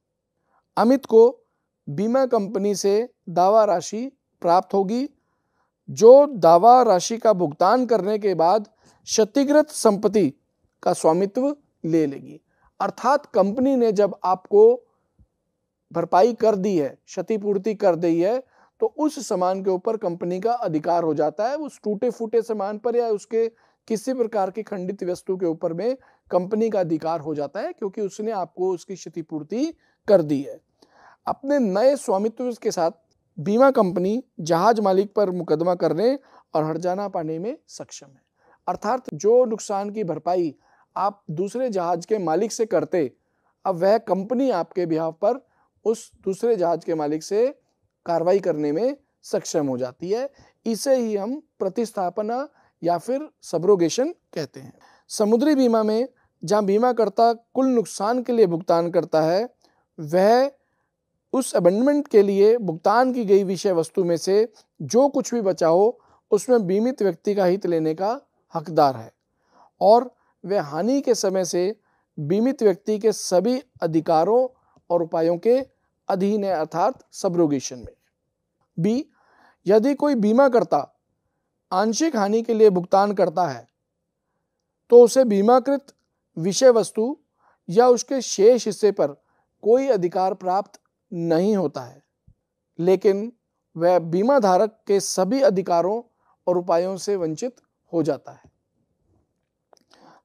अमित को बीमा कंपनी से दावा राशि प्राप्त होगी जो दावा राशि का भुगतान करने के बाद क्षतिग्रस्त संपत्ति का स्वामित्व ले लेगी अर्थात कंपनी ने जब आपको भरपाई कर दी है क्षतिपूर्ति कर दी है तो उस सामान के ऊपर कंपनी का अधिकार हो जाता है उस टूटे फूटे सामान पर या उसके किसी प्रकार की खंडित वस्तु के ऊपर में कंपनी का अधिकार हो जाता है क्योंकि उसने आपको उसकी क्षतिपूर्ति कर दी है अपने नए स्वामित्व के साथ बीमा कंपनी जहाज मालिक पर मुकदमा करने और हर्जाना पाने में सक्षम है अर्थात जो नुकसान की भरपाई आप दूसरे जहाज के मालिक से करते अब वह कंपनी आपके बिहार पर उस दूसरे जहाज के मालिक से कार्रवाई करने में सक्षम हो जाती है इसे ही हम प्रतिस्थापना या फिर सब्रोगेशन कहते हैं समुद्री बीमा में जहाँ बीमाकर्ता कुल नुकसान के लिए भुगतान करता है वह उस अबेंडमेंट के लिए भुगतान की गई विषय वस्तु में से जो कुछ भी बचा हो उसमें बीमित व्यक्ति का हित लेने का हकदार है और वे हानि के समय से बीमित व्यक्ति के सभी अधिकारों और उपायों के अधीन है अर्थात सबरोगेशन में बी यदि कोई बीमा करता आंशिक हानि के लिए भुगतान करता है तो उसे बीमाकृत विषय वस्तु या उसके शेष हिस्से पर कोई अधिकार प्राप्त नहीं होता है लेकिन वह बीमा धारक के सभी अधिकारों और उपायों से वंचित हो जाता है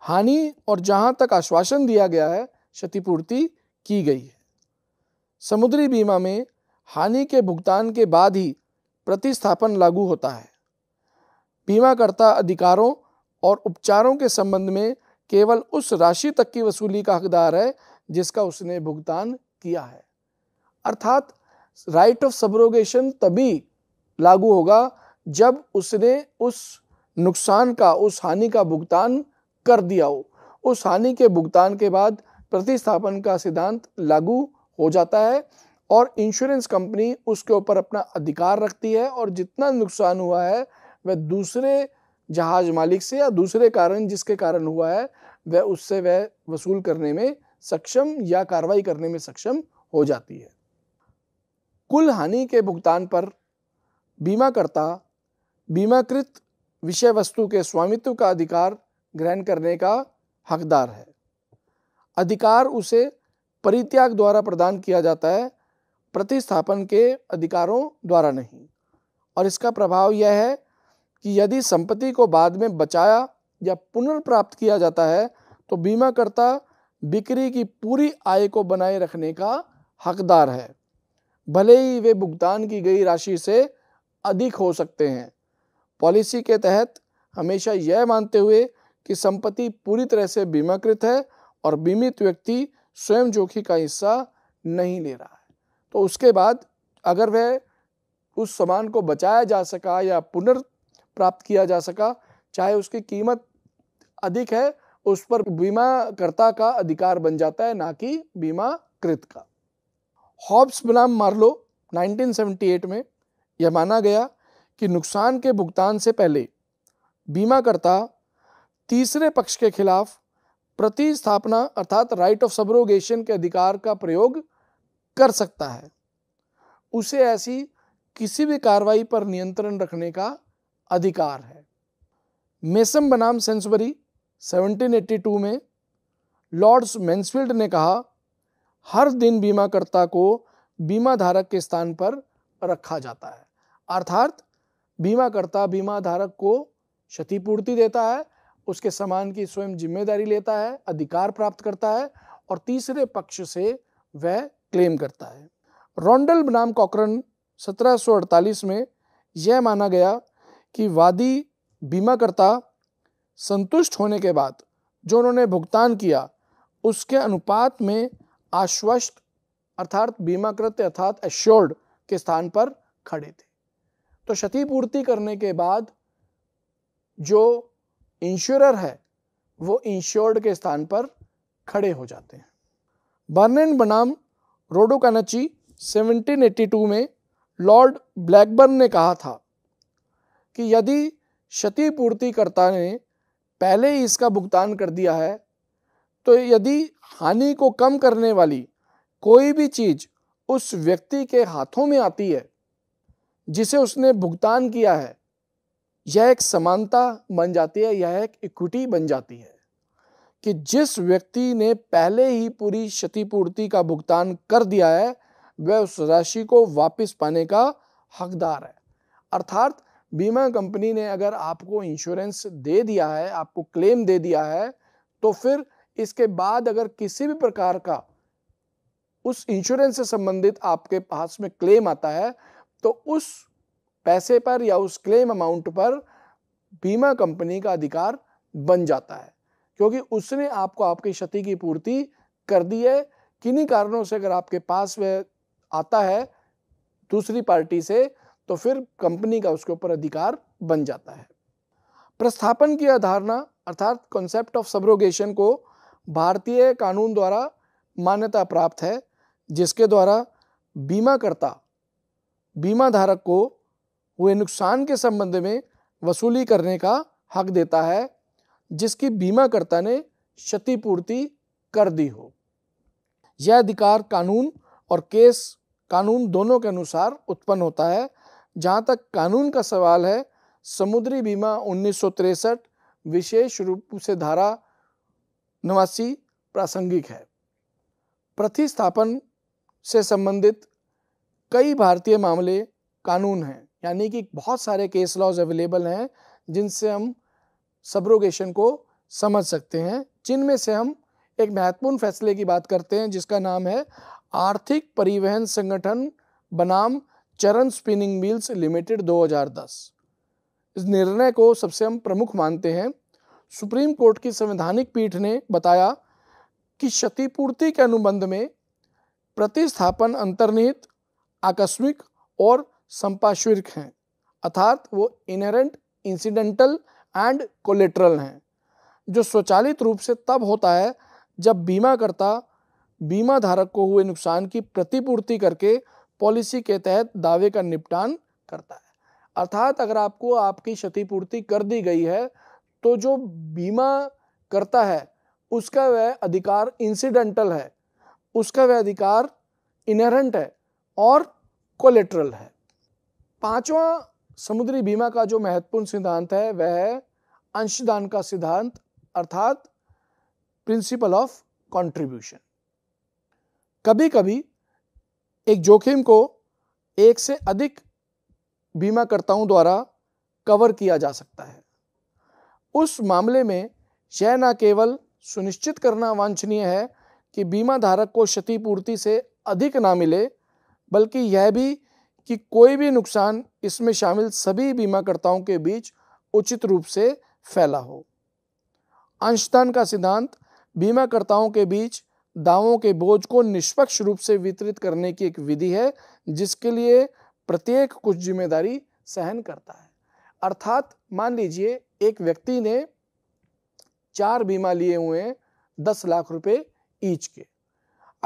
हानि और जहाँ तक आश्वासन दिया गया है क्षतिपूर्ति की गई है समुद्री बीमा में हानि के भुगतान के बाद ही प्रतिस्थापन लागू होता है बीमाकर्ता अधिकारों और उपचारों के संबंध में केवल उस राशि तक की वसूली का हकदार है जिसका उसने भुगतान किया है अर्थात राइट ऑफ सबरोगेशन तभी लागू होगा जब उसने उस नुकसान का उस हानि का भुगतान कर दिया हो उस हानि के भुगतान के बाद प्रतिस्थापन का सिद्धांत लागू हो जाता है और इंश्योरेंस कंपनी उसके ऊपर अपना अधिकार रखती है और जितना नुकसान हुआ है वह दूसरे जहाज मालिक से या दूसरे कारण जिसके कारण हुआ है वह उससे वह वसूल करने में सक्षम या कार्रवाई करने में सक्षम हो जाती है कुल हानि के भुगतान पर बीमाकर्ता बीमाकृत विषय वस्तु के स्वामित्व का अधिकार ग्रहण करने का हकदार है अधिकार उसे परित्याग द्वारा प्रदान किया जाता है प्रतिस्थापन के अधिकारों द्वारा नहीं और इसका प्रभाव यह है कि यदि संपत्ति को बाद में बचाया या पुनर्प्राप्त किया जाता है तो बीमाकर्ता बिक्री की पूरी आय को बनाए रखने का हकदार है भले ही वे भुगतान की गई राशि से अधिक हो सकते हैं पॉलिसी के तहत हमेशा यह मानते हुए कि संपत्ति पूरी तरह से बीमाकृत है और बीमित व्यक्ति स्वयं जोखिम का हिस्सा नहीं ले रहा है तो उसके बाद अगर वह उस सामान को बचाया जा सका या पुनर्प्राप्त किया जा सका चाहे उसकी कीमत अधिक है उस पर बीमाकर्ता का अधिकार बन जाता है ना कि बीमाकृत का हॉब्स बनाम मार्लो 1978 में यह माना गया कि नुकसान के भुगतान से पहले बीमाकर्ता तीसरे पक्ष के खिलाफ प्रतिस्थापना अर्थात राइट ऑफ सबरोगेशन के अधिकार का प्रयोग कर सकता है उसे ऐसी किसी भी कार्रवाई पर नियंत्रण रखने का अधिकार है मेसम बनाम सेंसबरी 1782 में लॉर्ड्स मैंसफील्ड ने कहा हर दिन बीमाकर्ता को बीमा धारक के स्थान पर रखा जाता है अर्थात बीमाकर्ता बीमा धारक को क्षतिपूर्ति देता है उसके सामान की स्वयं जिम्मेदारी लेता है अधिकार प्राप्त करता है और तीसरे पक्ष से वह क्लेम करता है रोंडल बनाम कॉकरन 1748 में यह माना गया कि वादी बीमाकर्ता संतुष्ट होने के बाद जो उन्होंने भुगतान किया उसके अनुपात में आश्वस्त अर्थात बीमाकृत अर्थात एश्योर्ड के स्थान पर खड़े थे तो क्षतिपूर्ति करने के बाद जो इंश्योरर है वो इंश्योर्ड के स्थान पर खड़े हो जाते हैं बर्नैंड बनाम रोडो कानाची 1782 में लॉर्ड ब्लैकबर्न ने कहा था कि यदि क्षतिपूर्तिकर्ता ने पहले ही इसका भुगतान कर दिया है तो यदि हानि को कम करने वाली कोई भी चीज़ उस व्यक्ति के हाथों में आती है जिसे उसने भुगतान किया है यह एक समानता बन जाती है यह एक इक्विटी बन जाती है कि जिस व्यक्ति ने पहले ही पूरी क्षतिपूर्ति का भुगतान कर दिया है वह उस राशि को वापस पाने का हकदार है अर्थात बीमा कंपनी ने अगर आपको इंश्योरेंस दे दिया है आपको क्लेम दे दिया है तो फिर इसके बाद अगर किसी भी प्रकार का उस इंश्योरेंस से संबंधित आपके पास में क्लेम आता है तो उस पैसे पर या उस क्लेम अमाउंट पर बीमा कंपनी का अधिकार बन जाता है क्योंकि उसने आपको आपकी क्षति की पूर्ति कर दी है किन्हीं कारणों से अगर आपके पास वह आता है दूसरी पार्टी से तो फिर कंपनी का उसके ऊपर अधिकार बन जाता है प्रस्थापन की अधारणा अर्थात कॉन्सेप्ट ऑफ सब्रोगेशन को भारतीय कानून द्वारा मान्यता प्राप्त है जिसके द्वारा बीमाकर्ता बीमा धारक को हुए नुकसान के संबंध में वसूली करने का हक देता है जिसकी बीमाकर्ता ने क्षतिपूर्ति कर दी हो यह अधिकार कानून और केस कानून दोनों के अनुसार उत्पन्न होता है जहाँ तक कानून का सवाल है समुद्री बीमा उन्नीस विशेष रूप से धारा नवासी प्रासंगिक है प्रतिस्थापन से संबंधित कई भारतीय मामले कानून हैं यानी कि बहुत सारे केस लॉज अवेलेबल हैं जिनसे हम सब्रोगेशन को समझ सकते हैं जिनमें से हम एक महत्वपूर्ण फैसले की बात करते हैं जिसका नाम है आर्थिक परिवहन संगठन बनाम चरण स्पिनिंग मिल्स लिमिटेड 2010 इस निर्णय को सबसे हम प्रमुख मानते हैं सुप्रीम कोर्ट की संवैधानिक पीठ ने बताया कि क्षतिपूर्ति के अनुबंध में प्रतिस्थापन अंतर्निहित आकस्मिक और संपार्श्विक हैं अर्थात वो इनरेंट इंसिडेंटल एंड कोलेट्रल हैं जो स्वचालित रूप से तब होता है जब बीमाकर्ता बीमा धारक को हुए नुकसान की प्रतिपूर्ति करके पॉलिसी के तहत दावे का निपटान करता है अर्थात अगर आपको आपकी क्षतिपूर्ति कर दी गई है तो जो बीमा करता है उसका वह अधिकार इंसिडेंटल है उसका वह अधिकार इनहरेंट है और कोलेट्रल है पांचवा समुद्री बीमा का जो महत्वपूर्ण सिद्धांत है वह है अंशदान का सिद्धांत अर्थात प्रिंसिपल ऑफ कंट्रीब्यूशन कभी कभी एक जोखिम को एक से अधिक बीमाकर्ताओं द्वारा कवर किया जा सकता है उस मामले में यह न केवल सुनिश्चित करना वांछनीय है कि बीमा धारक को क्षतिपूर्ति से अधिक ना मिले बल्कि यह भी कि कोई भी नुकसान इसमें शामिल सभी बीमाकर्ताओं के बीच उचित रूप से फैला हो अंशदान का सिद्धांत बीमाकर्ताओं के बीच दावों के बोझ को निष्पक्ष रूप से वितरित करने की एक विधि है जिसके लिए प्रत्येक कुछ जिम्मेदारी सहन करता है अर्थात मान लीजिए एक व्यक्ति ने चार बीमा लिए हुए हैं दस लाख रुपए ईच के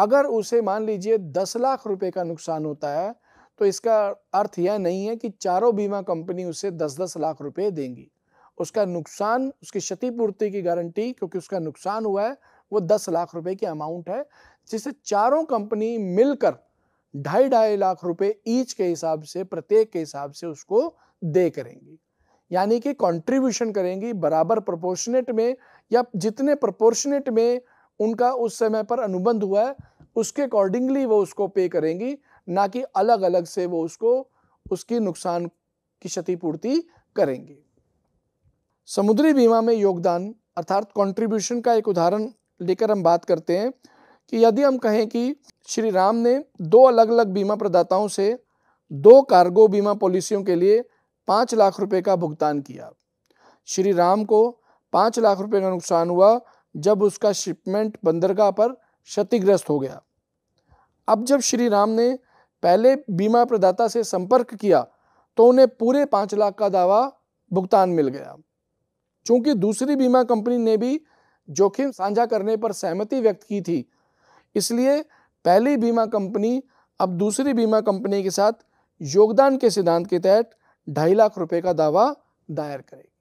अगर उसे मान लीजिए दस लाख रुपए का नुकसान होता है तो इसका अर्थ यह नहीं है कि चारों बीमा कंपनी उसे दस दस लाख रुपए देंगी उसका नुकसान उसकी क्षतिपूर्ति की गारंटी क्योंकि उसका नुकसान हुआ है वो दस लाख रुपए की अमाउंट है जिसे चारों कंपनी मिलकर ढाई ढाई लाख रुपए ईच के हिसाब से प्रत्येक के हिसाब से उसको दे करेंगी यानी कि कंट्रीब्यूशन करेंगी बराबर प्रोपोर्शनेट में या जितने प्रोपोर्शनेट में उनका उस समय पर अनुबंध हुआ है उसके अकॉर्डिंगली वो उसको पे करेंगी ना कि अलग अलग से वो उसको उसकी नुकसान की क्षतिपूर्ति करेंगे समुद्री बीमा में योगदान अर्थात कंट्रीब्यूशन का एक उदाहरण लेकर हम बात करते हैं कि यदि हम कहें कि श्री राम ने दो अलग अलग बीमा प्रदाताओं से दो कार्गो बीमा पॉलिसियों के लिए पाँच लाख रुपए का भुगतान किया श्री राम को पाँच लाख रुपए का नुकसान हुआ जब उसका शिपमेंट बंदरगाह पर क्षतिग्रस्त हो गया अब जब श्री राम ने पहले बीमा प्रदाता से संपर्क किया तो उन्हें पूरे पाँच लाख का दावा भुगतान मिल गया चूंकि दूसरी बीमा कंपनी ने भी जोखिम साझा करने पर सहमति व्यक्त की थी इसलिए पहली बीमा कंपनी अब दूसरी बीमा कंपनी के साथ योगदान के सिद्धांत के तहत ढाई लाख रुपए का दावा दायर करेगी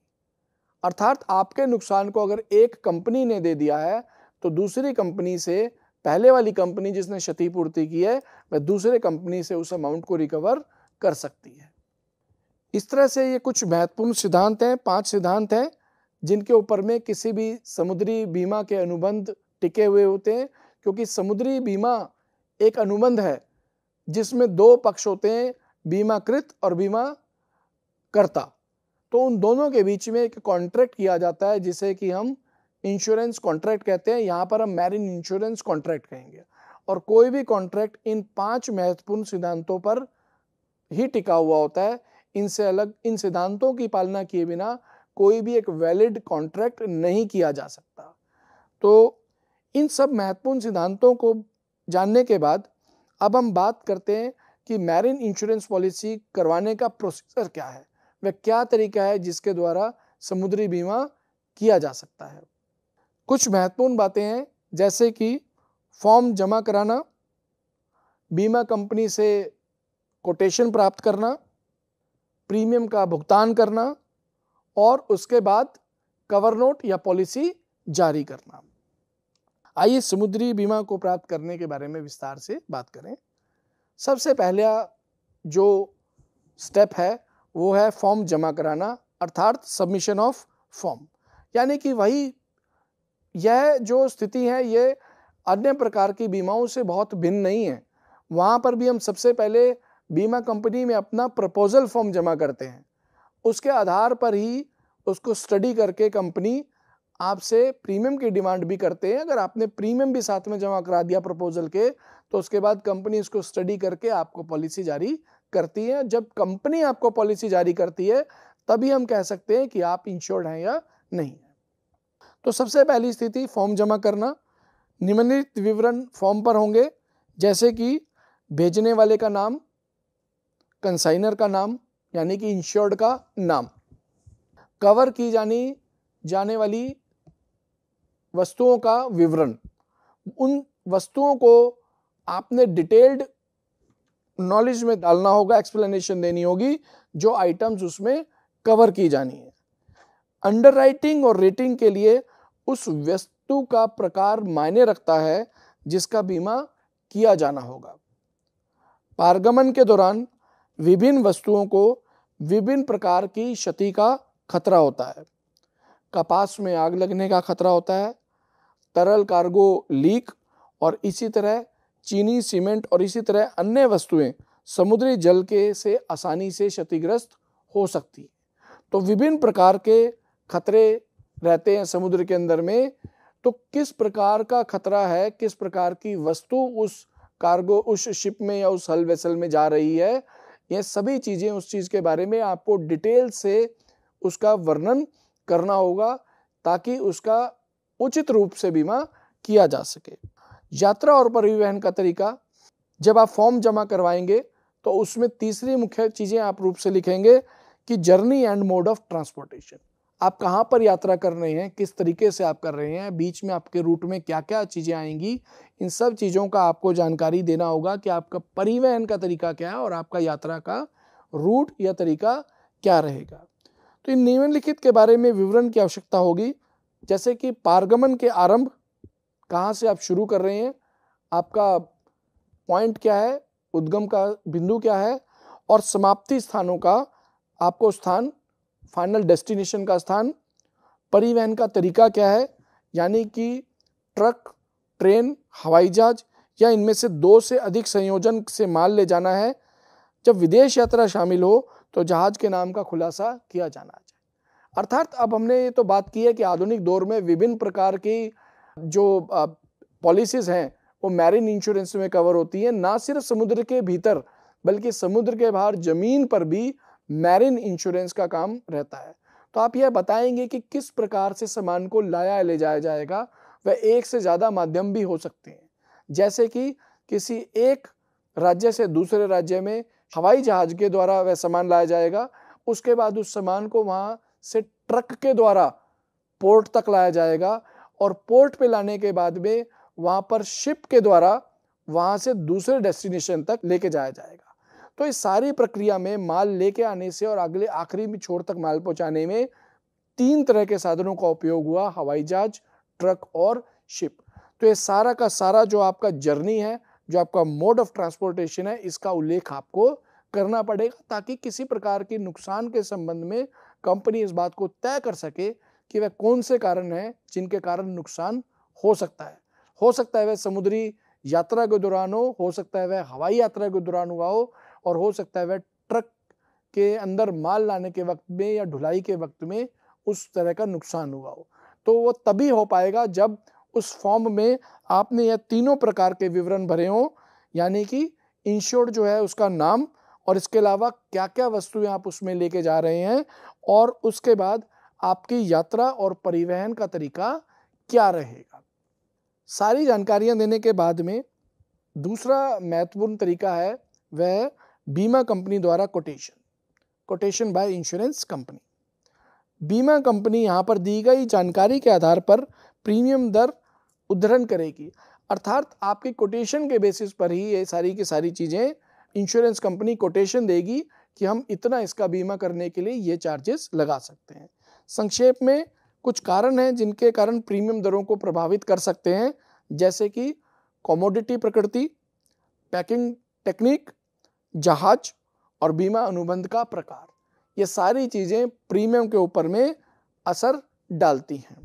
अर्थात आपके नुकसान को अगर एक कंपनी ने दे दिया है तो दूसरी कंपनी से पहले वाली कंपनी जिसने क्षतिपूर्ति की है वह दूसरे कंपनी से उस अमाउंट को रिकवर कर सकती है इस तरह से ये कुछ महत्वपूर्ण सिद्धांत हैं पांच सिद्धांत हैं जिनके ऊपर में किसी भी समुद्री बीमा के अनुबंध टिके हुए होते हैं क्योंकि समुद्री बीमा एक अनुबंध है जिसमें दो पक्ष होते हैं बीमाकृत और बीमा करता तो उन दोनों के बीच में एक कॉन्ट्रैक्ट किया जाता है जिसे कि हम इंश्योरेंस कॉन्ट्रैक्ट कहते हैं यहाँ पर हम मैरिन इंश्योरेंस कॉन्ट्रैक्ट कहेंगे और कोई भी कॉन्ट्रैक्ट इन पांच महत्वपूर्ण सिद्धांतों पर ही टिका हुआ होता है इनसे अलग इन सिद्धांतों की पालना किए बिना कोई भी एक वैलिड कॉन्ट्रैक्ट नहीं किया जा सकता तो इन सब महत्वपूर्ण सिद्धांतों को जानने के बाद अब हम बात करते हैं कि मैरिन इंश्योरेंस पॉलिसी करवाने का प्रोसीजर क्या है वह क्या तरीका है जिसके द्वारा समुद्री बीमा किया जा सकता है कुछ महत्वपूर्ण बातें हैं जैसे कि फॉर्म जमा कराना बीमा कंपनी से कोटेशन प्राप्त करना प्रीमियम का भुगतान करना और उसके बाद कवर नोट या पॉलिसी जारी करना आइए समुद्री बीमा को प्राप्त करने के बारे में विस्तार से बात करें सबसे पहला जो स्टेप है वो है फॉर्म जमा कराना अर्थात सबमिशन ऑफ फॉर्म यानी कि वही यह जो स्थिति है ये अन्य प्रकार की बीमाओं से बहुत भिन्न नहीं है वहाँ पर भी हम सबसे पहले बीमा कंपनी में अपना प्रपोजल फॉर्म जमा करते हैं उसके आधार पर ही उसको स्टडी करके कंपनी आपसे प्रीमियम की डिमांड भी करते हैं अगर आपने प्रीमियम भी साथ में जमा करा दिया प्रपोजल के तो उसके बाद कंपनी इसको स्टडी करके आपको पॉलिसी जारी करती है जब कंपनी आपको पॉलिसी जारी करती है तभी हम कह सकते हैं कि आप इंश्योर्ड हैं या नहीं तो सबसे पहली स्थिति फॉर्म जमा करना निम्नलिखित विवरण फॉर्म पर होंगे जैसे कि भेजने वाले का नाम कंसाइनर का नाम यानी कि इंश्योर्ड का नाम कवर की जानी जाने वाली वस्तुओं का विवरण उन वस्तुओं को आपने डिटेल्ड नॉलेज में डालना होगा एक्सप्लेनेशन देनी होगी जो आइटम्स उसमें कवर की जानी है अंडरराइटिंग और रेटिंग के लिए उस वस्तु का प्रकार मायने रखता है जिसका बीमा किया जाना होगा पारगमन के दौरान विभिन्न वस्तुओं को विभिन्न प्रकार की क्षति का खतरा होता है कपास में आग लगने का खतरा होता है तरल कार्गो लीक और इसी तरह चीनी सीमेंट और इसी तरह अन्य वस्तुएं समुद्री जल के से आसानी से क्षतिग्रस्त हो सकती तो विभिन्न प्रकार के खतरे रहते हैं समुद्र के अंदर में तो किस प्रकार का खतरा है किस प्रकार की वस्तु उस कार्गो उस शिप में या उस हल वेसल में जा रही है ये सभी चीज़ें उस चीज़ के बारे में आपको डिटेल से उसका वर्णन करना होगा ताकि उसका उचित रूप से बीमा किया जा सके यात्रा और परिवहन का तरीका जब आप फॉर्म जमा करवाएंगे तो उसमें तीसरी मुख्य चीज़ें आप रूप से लिखेंगे कि journey and mode of transportation आप कहाँ पर यात्रा कर रहे हैं किस तरीके से आप कर रहे हैं बीच में आपके रूट में क्या क्या चीज़ें आएंगी इन सब चीज़ों का आपको जानकारी देना होगा कि आपका परिवहन का तरीका क्या है और आपका यात्रा का रूट या तरीका क्या रहेगा तो इन निम्नलिखित के बारे में विवरण की आवश्यकता होगी जैसे कि पारगमन के आरंभ कहाँ से आप शुरू कर रहे हैं आपका पॉइंट क्या है उद्गम का बिंदु क्या है और समाप्ति स्थानों का आपको स्थान फाइनल डेस्टिनेशन का स्थान परिवहन का तरीका क्या है यानी कि ट्रक ट्रेन हवाई जहाज या इनमें से दो से अधिक संयोजन से माल ले जाना है जब विदेश यात्रा शामिल हो तो जहाज के नाम का खुलासा किया जाना चाहिए अर्थात अब हमने ये तो बात की है कि आधुनिक दौर में विभिन्न प्रकार की जो पॉलिसीज़ हैं वो मैरिन इंश्योरेंस में कवर होती है ना सिर्फ समुद्र के भीतर बल्कि समुद्र के बाहर ज़मीन पर भी मैरिन इंश्योरेंस का काम रहता है तो आप यह बताएंगे कि किस प्रकार से सामान को लाया ले जाया जाएगा वह एक से ज़्यादा माध्यम भी हो सकते हैं जैसे कि किसी एक राज्य से दूसरे राज्य में हवाई जहाज के द्वारा वह सामान लाया जाएगा उसके बाद उस सामान को वहाँ से ट्रक के द्वारा पोर्ट तक लाया जाएगा और पोर्ट पे लाने के बाद में वहाँ पर शिप के द्वारा वहाँ से दूसरे डेस्टिनेशन तक लेके जाया जाएगा तो इस सारी प्रक्रिया में माल लेके आने से और अगले आखिरी छोर तक माल पहुंचाने में तीन तरह के साधनों का उपयोग हुआ हवाई जहाज ट्रक और शिप तो ये सारा का सारा जो आपका जर्नी है जो आपका मोड ऑफ ट्रांसपोर्टेशन है इसका उल्लेख आपको करना पड़ेगा ताकि किसी प्रकार के नुकसान के संबंध में कंपनी इस बात को तय कर सके कि वह कौन से कारण है जिनके कारण नुकसान हो सकता है हो सकता है वह समुद्री यात्रा के दौरान हो हो सकता है वह हवाई यात्रा के दौरान हुआ हो और हो सकता है वह ट्रक के अंदर माल लाने के वक्त में या ढुलाई के वक्त में उस तरह का नुकसान हुआ हो तो वो तभी हो पाएगा जब उस फॉर्म में आपने यह तीनों प्रकार के विवरण भरे हों यानी कि इंश्योर्ड जो है उसका नाम और इसके अलावा क्या क्या वस्तुएं आप उसमें लेके जा रहे हैं और उसके बाद आपकी यात्रा और परिवहन का तरीका क्या रहेगा सारी जानकारियां देने के बाद में दूसरा महत्वपूर्ण तरीका है वह बीमा कंपनी द्वारा quotation quotation by insurance company बीमा कंपनी यहाँ पर दी गई जानकारी के आधार पर प्रीमियम दर उद्धरण करेगी अर्थात आपके कोटेशन के बेसिस पर ही ये सारी की सारी चीज़ें इंश्योरेंस कंपनी कोटेशन देगी कि हम इतना इसका बीमा करने के लिए ये चार्जेस लगा सकते हैं संक्षेप में कुछ कारण हैं जिनके कारण प्रीमियम दरों को प्रभावित कर सकते हैं जैसे कि कॉमोडिटी प्रकृति पैकिंग टेक्निक जहाज और बीमा अनुबंध का प्रकार ये सारी चीज़ें प्रीमियम के ऊपर में असर डालती हैं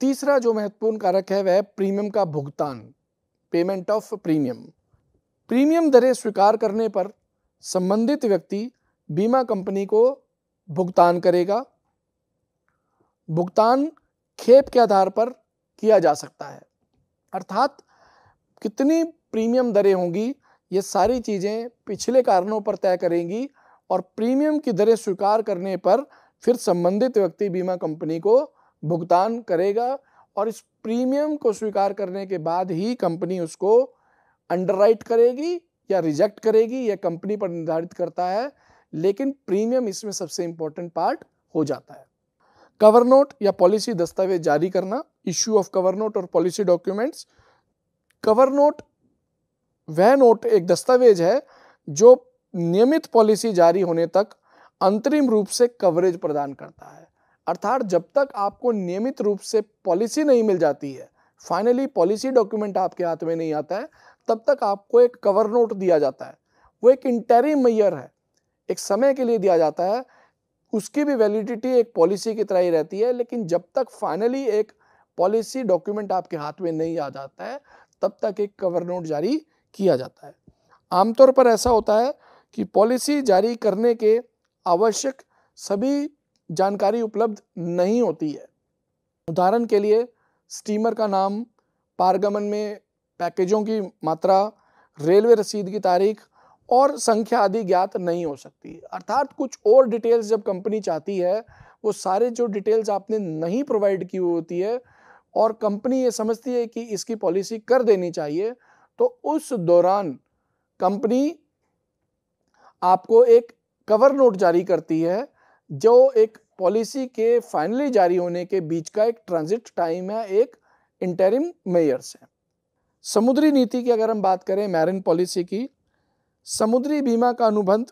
तीसरा जो महत्वपूर्ण कारक है वह प्रीमियम का भुगतान पेमेंट ऑफ प्रीमियम प्रीमियम दरें स्वीकार करने पर संबंधित व्यक्ति बीमा कंपनी को भुगतान करेगा भुगतान खेप के आधार पर किया जा सकता है अर्थात कितनी प्रीमियम दरें होंगी ये सारी चीज़ें पिछले कारणों पर तय करेंगी और प्रीमियम की दरें स्वीकार करने पर फिर संबंधित व्यक्ति बीमा कंपनी को भुगतान करेगा और इस प्रीमियम को स्वीकार करने के बाद ही कंपनी उसको अंडरराइट करेगी या रिजेक्ट करेगी या कंपनी पर निर्धारित करता है लेकिन प्रीमियम इसमें सबसे इंपॉर्टेंट पार्ट हो जाता है कवर नोट या पॉलिसी दस्तावेज जारी करना इश्यू ऑफ कवर नोट और पॉलिसी डॉक्यूमेंट्स कवर नोट वह नोट एक दस्तावेज है जो नियमित पॉलिसी जारी होने तक अंतरिम रूप से कवरेज प्रदान करता है अर्थात जब तक आपको नियमित रूप से पॉलिसी नहीं मिल जाती है फाइनली पॉलिसी डॉक्यूमेंट आपके हाथ में नहीं आता है तब तक आपको एक कवर नोट दिया जाता है वो एक इंटेरिम मैयर है एक समय के लिए दिया जाता है उसकी भी वैलिडिटी एक पॉलिसी की तरह ही रहती है लेकिन जब तक फाइनली एक पॉलिसी डॉक्यूमेंट आपके हाथ में नहीं आ जाता है तब तक एक कवर नोट जारी किया जाता है आमतौर पर ऐसा होता है कि पॉलिसी जारी करने के आवश्यक सभी जानकारी उपलब्ध नहीं होती है उदाहरण के लिए स्टीमर का नाम पारगमन में पैकेजों की मात्रा रेलवे रसीद की तारीख और संख्या आदि ज्ञात नहीं हो सकती अर्थात कुछ और डिटेल्स जब कंपनी चाहती है वो सारे जो डिटेल्स आपने नहीं प्रोवाइड की हुई होती है और कंपनी ये समझती है कि इसकी पॉलिसी कर देनी चाहिए तो उस दौरान कंपनी आपको एक कवर नोट जारी करती है जो एक पॉलिसी के फाइनली जारी होने के बीच का एक ट्रांजिट टाइम है एक इंटरिम मेयर्स है समुद्री नीति की अगर हम बात करें मैरिन पॉलिसी की समुद्री बीमा का अनुबंध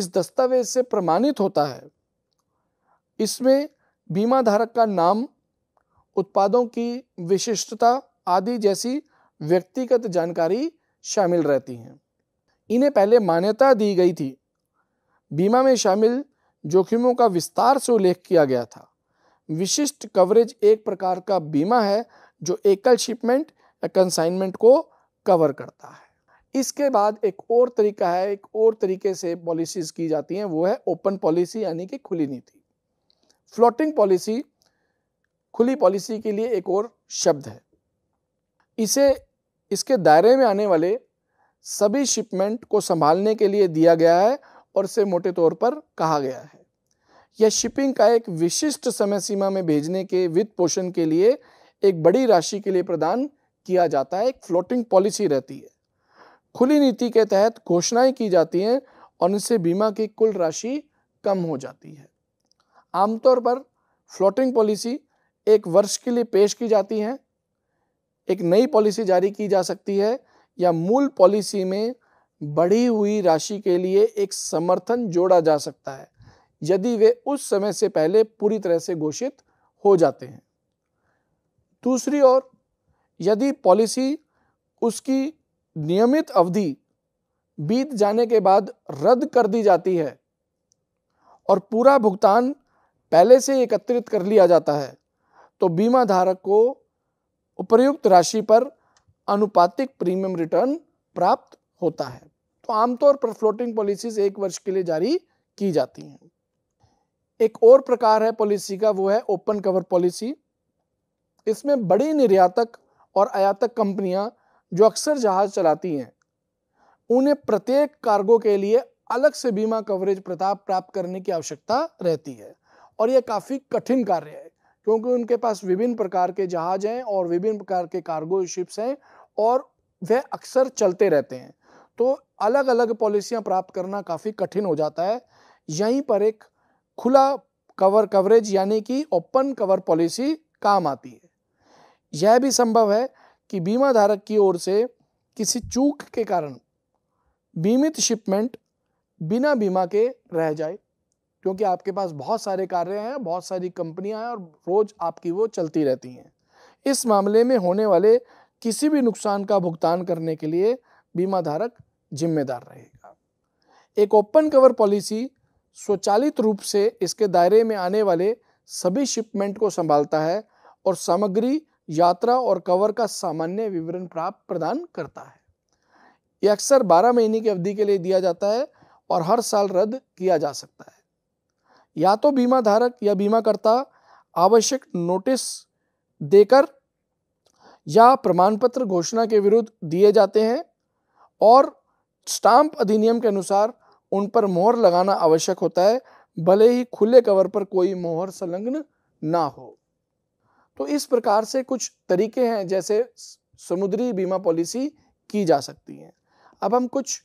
इस दस्तावेज से प्रमाणित होता है इसमें बीमा धारक का नाम उत्पादों की विशिष्टता आदि जैसी व्यक्तिगत जानकारी शामिल रहती हैं इन्हें पहले मान्यता दी गई थी बीमा में शामिल जोखिमों का विस्तार से उल्लेख किया गया था विशिष्ट कवरेज एक प्रकार का बीमा है जो एकल शिपमेंट या कंसाइनमेंट को कवर करता है इसके बाद एक और तरीका है एक और तरीके से पॉलिसीज़ की जाती हैं वो है ओपन पॉलिसी यानी कि खुली नीति फ्लोटिंग पॉलिसी खुली पॉलिसी के लिए एक और शब्द है इसे इसके दायरे में आने वाले सभी शिपमेंट को संभालने के लिए दिया गया है और इसे मोटे तौर पर कहा गया है यह शिपिंग का एक विशिष्ट समय सीमा में भेजने के वित्त पोषण के लिए एक बड़ी राशि के लिए प्रदान किया जाता है एक फ्लोटिंग पॉलिसी रहती है खुली नीति के तहत घोषणाएं की जाती हैं और इनसे बीमा की कुल राशि कम हो जाती है आमतौर पर फ्लोटिंग पॉलिसी एक वर्ष के लिए पेश की जाती है एक नई पॉलिसी जारी की जा सकती है या मूल पॉलिसी में बढ़ी हुई राशि के लिए एक समर्थन जोड़ा जा सकता है यदि वे उस समय से पहले पूरी तरह से घोषित हो जाते हैं दूसरी ओर यदि पॉलिसी उसकी नियमित अवधि बीत जाने के बाद रद्द कर दी जाती है और पूरा भुगतान पहले से एकत्रित कर लिया जाता है तो बीमा धारक को उपर्युक्त राशि पर अनुपातिक प्रीमियम रिटर्न प्राप्त होता है तो आमतौर पर फ्लोटिंग पॉलिसीज एक वर्ष के लिए जारी की जाती हैं एक और प्रकार है पॉलिसी का वो है ओपन कवर पॉलिसी इसमें बड़ी निर्यातक और आयातक कंपनियां जो अक्सर जहाज चलाती हैं उन्हें प्रत्येक कार्गो के लिए अलग से बीमा कवरेज प्रताप प्राप्त करने की आवश्यकता रहती है और यह काफ़ी कठिन कार्य है क्योंकि उनके पास विभिन्न प्रकार के जहाज हैं और विभिन्न प्रकार के कार्गो शिप्स हैं और वह अक्सर चलते रहते हैं तो अलग अलग पॉलिसियाँ प्राप्त करना काफ़ी कठिन हो जाता है यहीं पर एक खुला कवर कवरेज यानी कि ओपन कवर पॉलिसी काम आती है यह भी संभव है कि बीमा धारक की ओर से किसी चूक के कारण बीमित शिपमेंट बिना बीमा के रह जाए क्योंकि आपके पास बहुत सारे कार्य हैं बहुत सारी कंपनियां हैं और रोज़ आपकी वो चलती रहती हैं इस मामले में होने वाले किसी भी नुकसान का भुगतान करने के लिए बीमा धारक जिम्मेदार रहेगा एक ओपन कवर पॉलिसी स्वचालित रूप से इसके दायरे में आने वाले सभी शिपमेंट को संभालता है और सामग्री यात्रा और कवर का सामान्य विवरण प्राप्त प्रदान करता है यह अक्सर 12 महीने की अवधि के लिए दिया जाता है और हर साल रद्द किया जा सकता है या तो बीमा धारक या बीमाकर्ता आवश्यक नोटिस देकर या प्रमाण पत्र घोषणा के विरुद्ध दिए जाते हैं और स्टाम्प अधिनियम के अनुसार उन पर मोहर लगाना आवश्यक होता है भले ही खुले कवर पर कोई मोहर संलग्न ना हो तो इस प्रकार से कुछ तरीके हैं जैसे समुद्री बीमा पॉलिसी की जा सकती है अब हम कुछ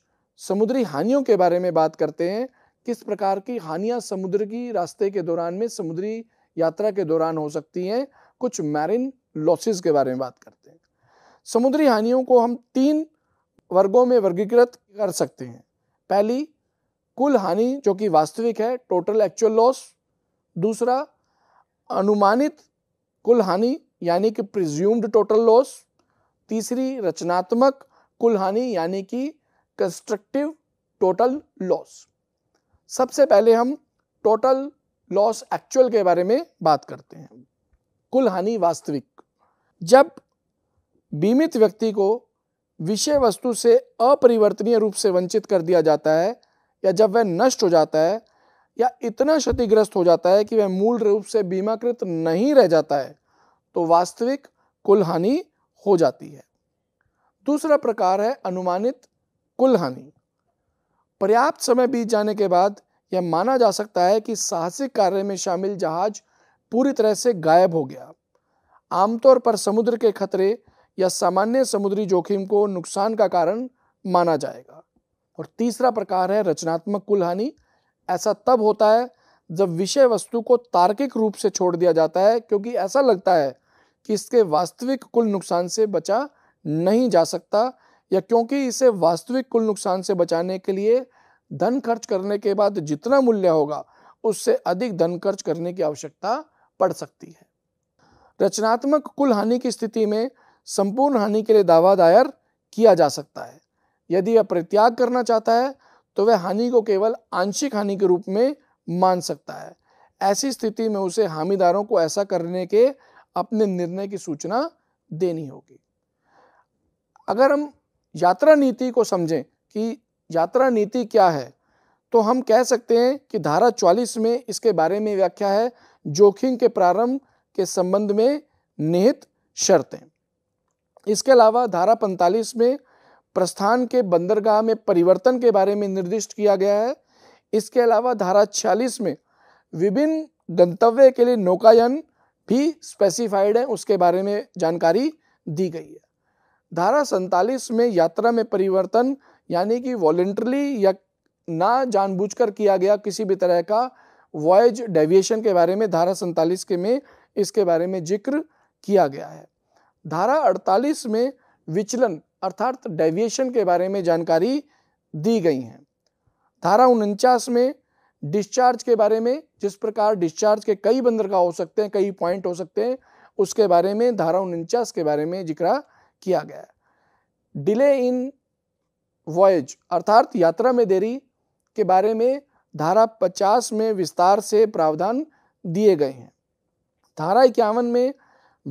समुद्री हानियों के बारे में बात करते हैं किस प्रकार की हानियां समुद्र की रास्ते के दौरान में समुद्री यात्रा के दौरान हो सकती हैं कुछ मैरिन लॉसेस के बारे में बात करते हैं समुद्री हानियों को हम तीन वर्गों में वर्गीकृत कर सकते हैं पहली कुल हानि जो कि वास्तविक है टोटल एक्चुअल लॉस दूसरा अनुमानित कुल हानि यानी कि प्रिज्यूम्ड टोटल लॉस तीसरी रचनात्मक कुल हानि यानी कि कंस्ट्रक्टिव टोटल लॉस सबसे पहले हम टोटल लॉस एक्चुअल के बारे में बात करते हैं कुल हानि वास्तविक जब बीमित व्यक्ति को विषय वस्तु से अपरिवर्तनीय रूप से वंचित कर दिया जाता है या जब वह नष्ट हो जाता है या इतना क्षतिग्रस्त हो जाता है कि वह मूल रूप से बीमाकृत नहीं रह जाता है तो वास्तविक कुल हानि हो जाती है दूसरा प्रकार है अनुमानित कुल हानि पर्याप्त समय बीत जाने के बाद यह माना जा सकता है कि साहसिक कार्य में शामिल जहाज पूरी तरह से गायब हो गया आमतौर पर समुद्र के खतरे या सामान्य समुद्री जोखिम को नुकसान का कारण माना जाएगा और तीसरा प्रकार है रचनात्मक कुल हानि ऐसा तब होता है जब विषय वस्तु को तार्किक रूप से छोड़ दिया जाता है क्योंकि ऐसा लगता है कि इसके वास्तविक कुल नुकसान से बचा नहीं जा सकता या क्योंकि इसे वास्तविक कुल नुकसान से बचाने के लिए धन खर्च करने के बाद जितना मूल्य होगा उससे अधिक धन खर्च करने की आवश्यकता पड़ सकती है रचनात्मक कुल हानि की स्थिति में संपूर्ण हानि के लिए दावा दायर किया जा सकता है यदि वह परित्याग करना चाहता है तो वह हानि को केवल आंशिक हानि के रूप में मान सकता है ऐसी स्थिति में उसे हामीदारों को ऐसा करने के अपने निर्णय की सूचना देनी होगी अगर हम यात्रा नीति को समझें कि यात्रा नीति क्या है तो हम कह सकते हैं कि धारा 44 में इसके बारे में व्याख्या है जोखिम के प्रारंभ के संबंध में निहित शर्तें इसके अलावा धारा 45 में प्रस्थान के बंदरगाह में परिवर्तन के बारे में निर्दिष्ट किया गया है इसके अलावा धारा 46 में विभिन्न गंतव्य के लिए नौकायन भी स्पेसिफाइड है उसके बारे में जानकारी दी गई है धारा सैतालीस में यात्रा में परिवर्तन यानी कि वॉल्ट्रली या ना जानबूझकर किया गया किसी भी तरह का वॉयज डेविएशन के बारे में धारा सैंतालीस के में इसके बारे में जिक्र किया गया है धारा 48 में विचलन अर्थात डेविएशन के बारे में जानकारी दी गई है धारा उनचास में डिस्चार्ज के बारे में जिस प्रकार डिस्चार्ज के कई बंदरगाह हो सकते हैं कई पॉइंट हो सकते हैं उसके बारे में धारा उनचास के बारे में जिक्र किया गया है डिले इन वॉयज अर्थात यात्रा में देरी के बारे में धारा 50 में विस्तार से प्रावधान दिए गए हैं धारा इक्यावन में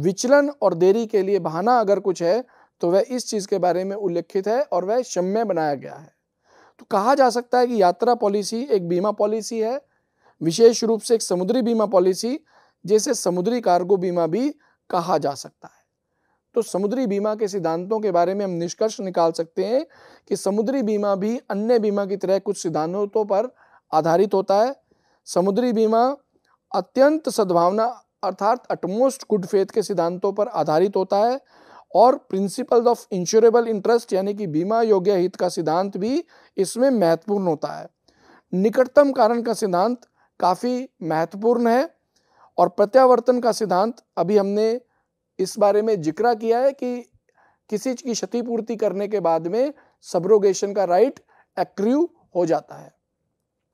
विचलन और देरी के लिए बहाना अगर कुछ है तो वह इस चीज़ के बारे में उल्लेखित है और वह क्षम्य बनाया गया है तो कहा जा सकता है कि यात्रा पॉलिसी एक बीमा पॉलिसी है विशेष रूप से एक समुद्री बीमा पॉलिसी जैसे समुद्री कार्गो बीमा भी कहा जा सकता है तो समुद्री बीमा के सिद्धांतों के बारे में हम निष्कर्ष निकाल सकते हैं कि समुद्री बीमा भी अन्य बीमा की तरह कुछ सिद्धांतों पर आधारित होता है समुद्री बीमा अत्यंत सद्भावना अर्थात अटमोस्ट गुड फेथ के सिद्धांतों पर आधारित होता है और प्रिंसिपल ऑफ इंश्योरेबल इंटरेस्ट यानी कि बीमा योग्य हित का सिद्धांत भी इसमें महत्वपूर्ण होता है निकटतम कारण का सिद्धांत काफ़ी महत्वपूर्ण है और प्रत्यावर्तन का सिद्धांत अभी हमने इस बारे में जिक्र किया है कि किसी की क्षतिपूर्ति करने के बाद में सबरोगेशन का राइट एक्रू हो जाता है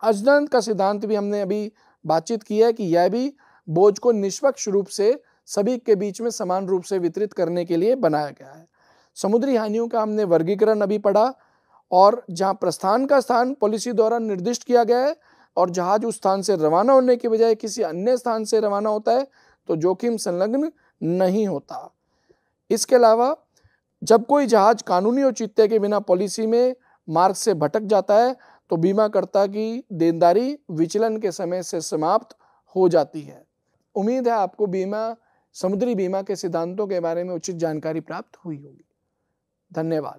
अजदन का सिद्धांत भी हमने अभी बातचीत किया है कि यह भी बोझ को निष्पक्ष रूप से सभी के बीच में समान रूप से वितरित करने के लिए बनाया गया है समुद्री हानियों का हमने वर्गीकरण अभी पढ़ा और जहां प्रस्थान का स्थान पॉलिसी द्वारा निर्दिष्ट किया गया है और जहाज उस स्थान से रवाना होने के बजाय किसी अन्य स्थान से रवाना होता है तो जोखिम संलग्न नहीं होता इसके अलावा जब कोई जहाज कानूनी औचित्य के बिना पॉलिसी में मार्ग से भटक जाता है तो बीमाकर्ता की देनदारी विचलन के समय से समाप्त हो जाती है उम्मीद है आपको बीमा समुद्री बीमा के सिद्धांतों के बारे में उचित जानकारी प्राप्त हुई होगी धन्यवाद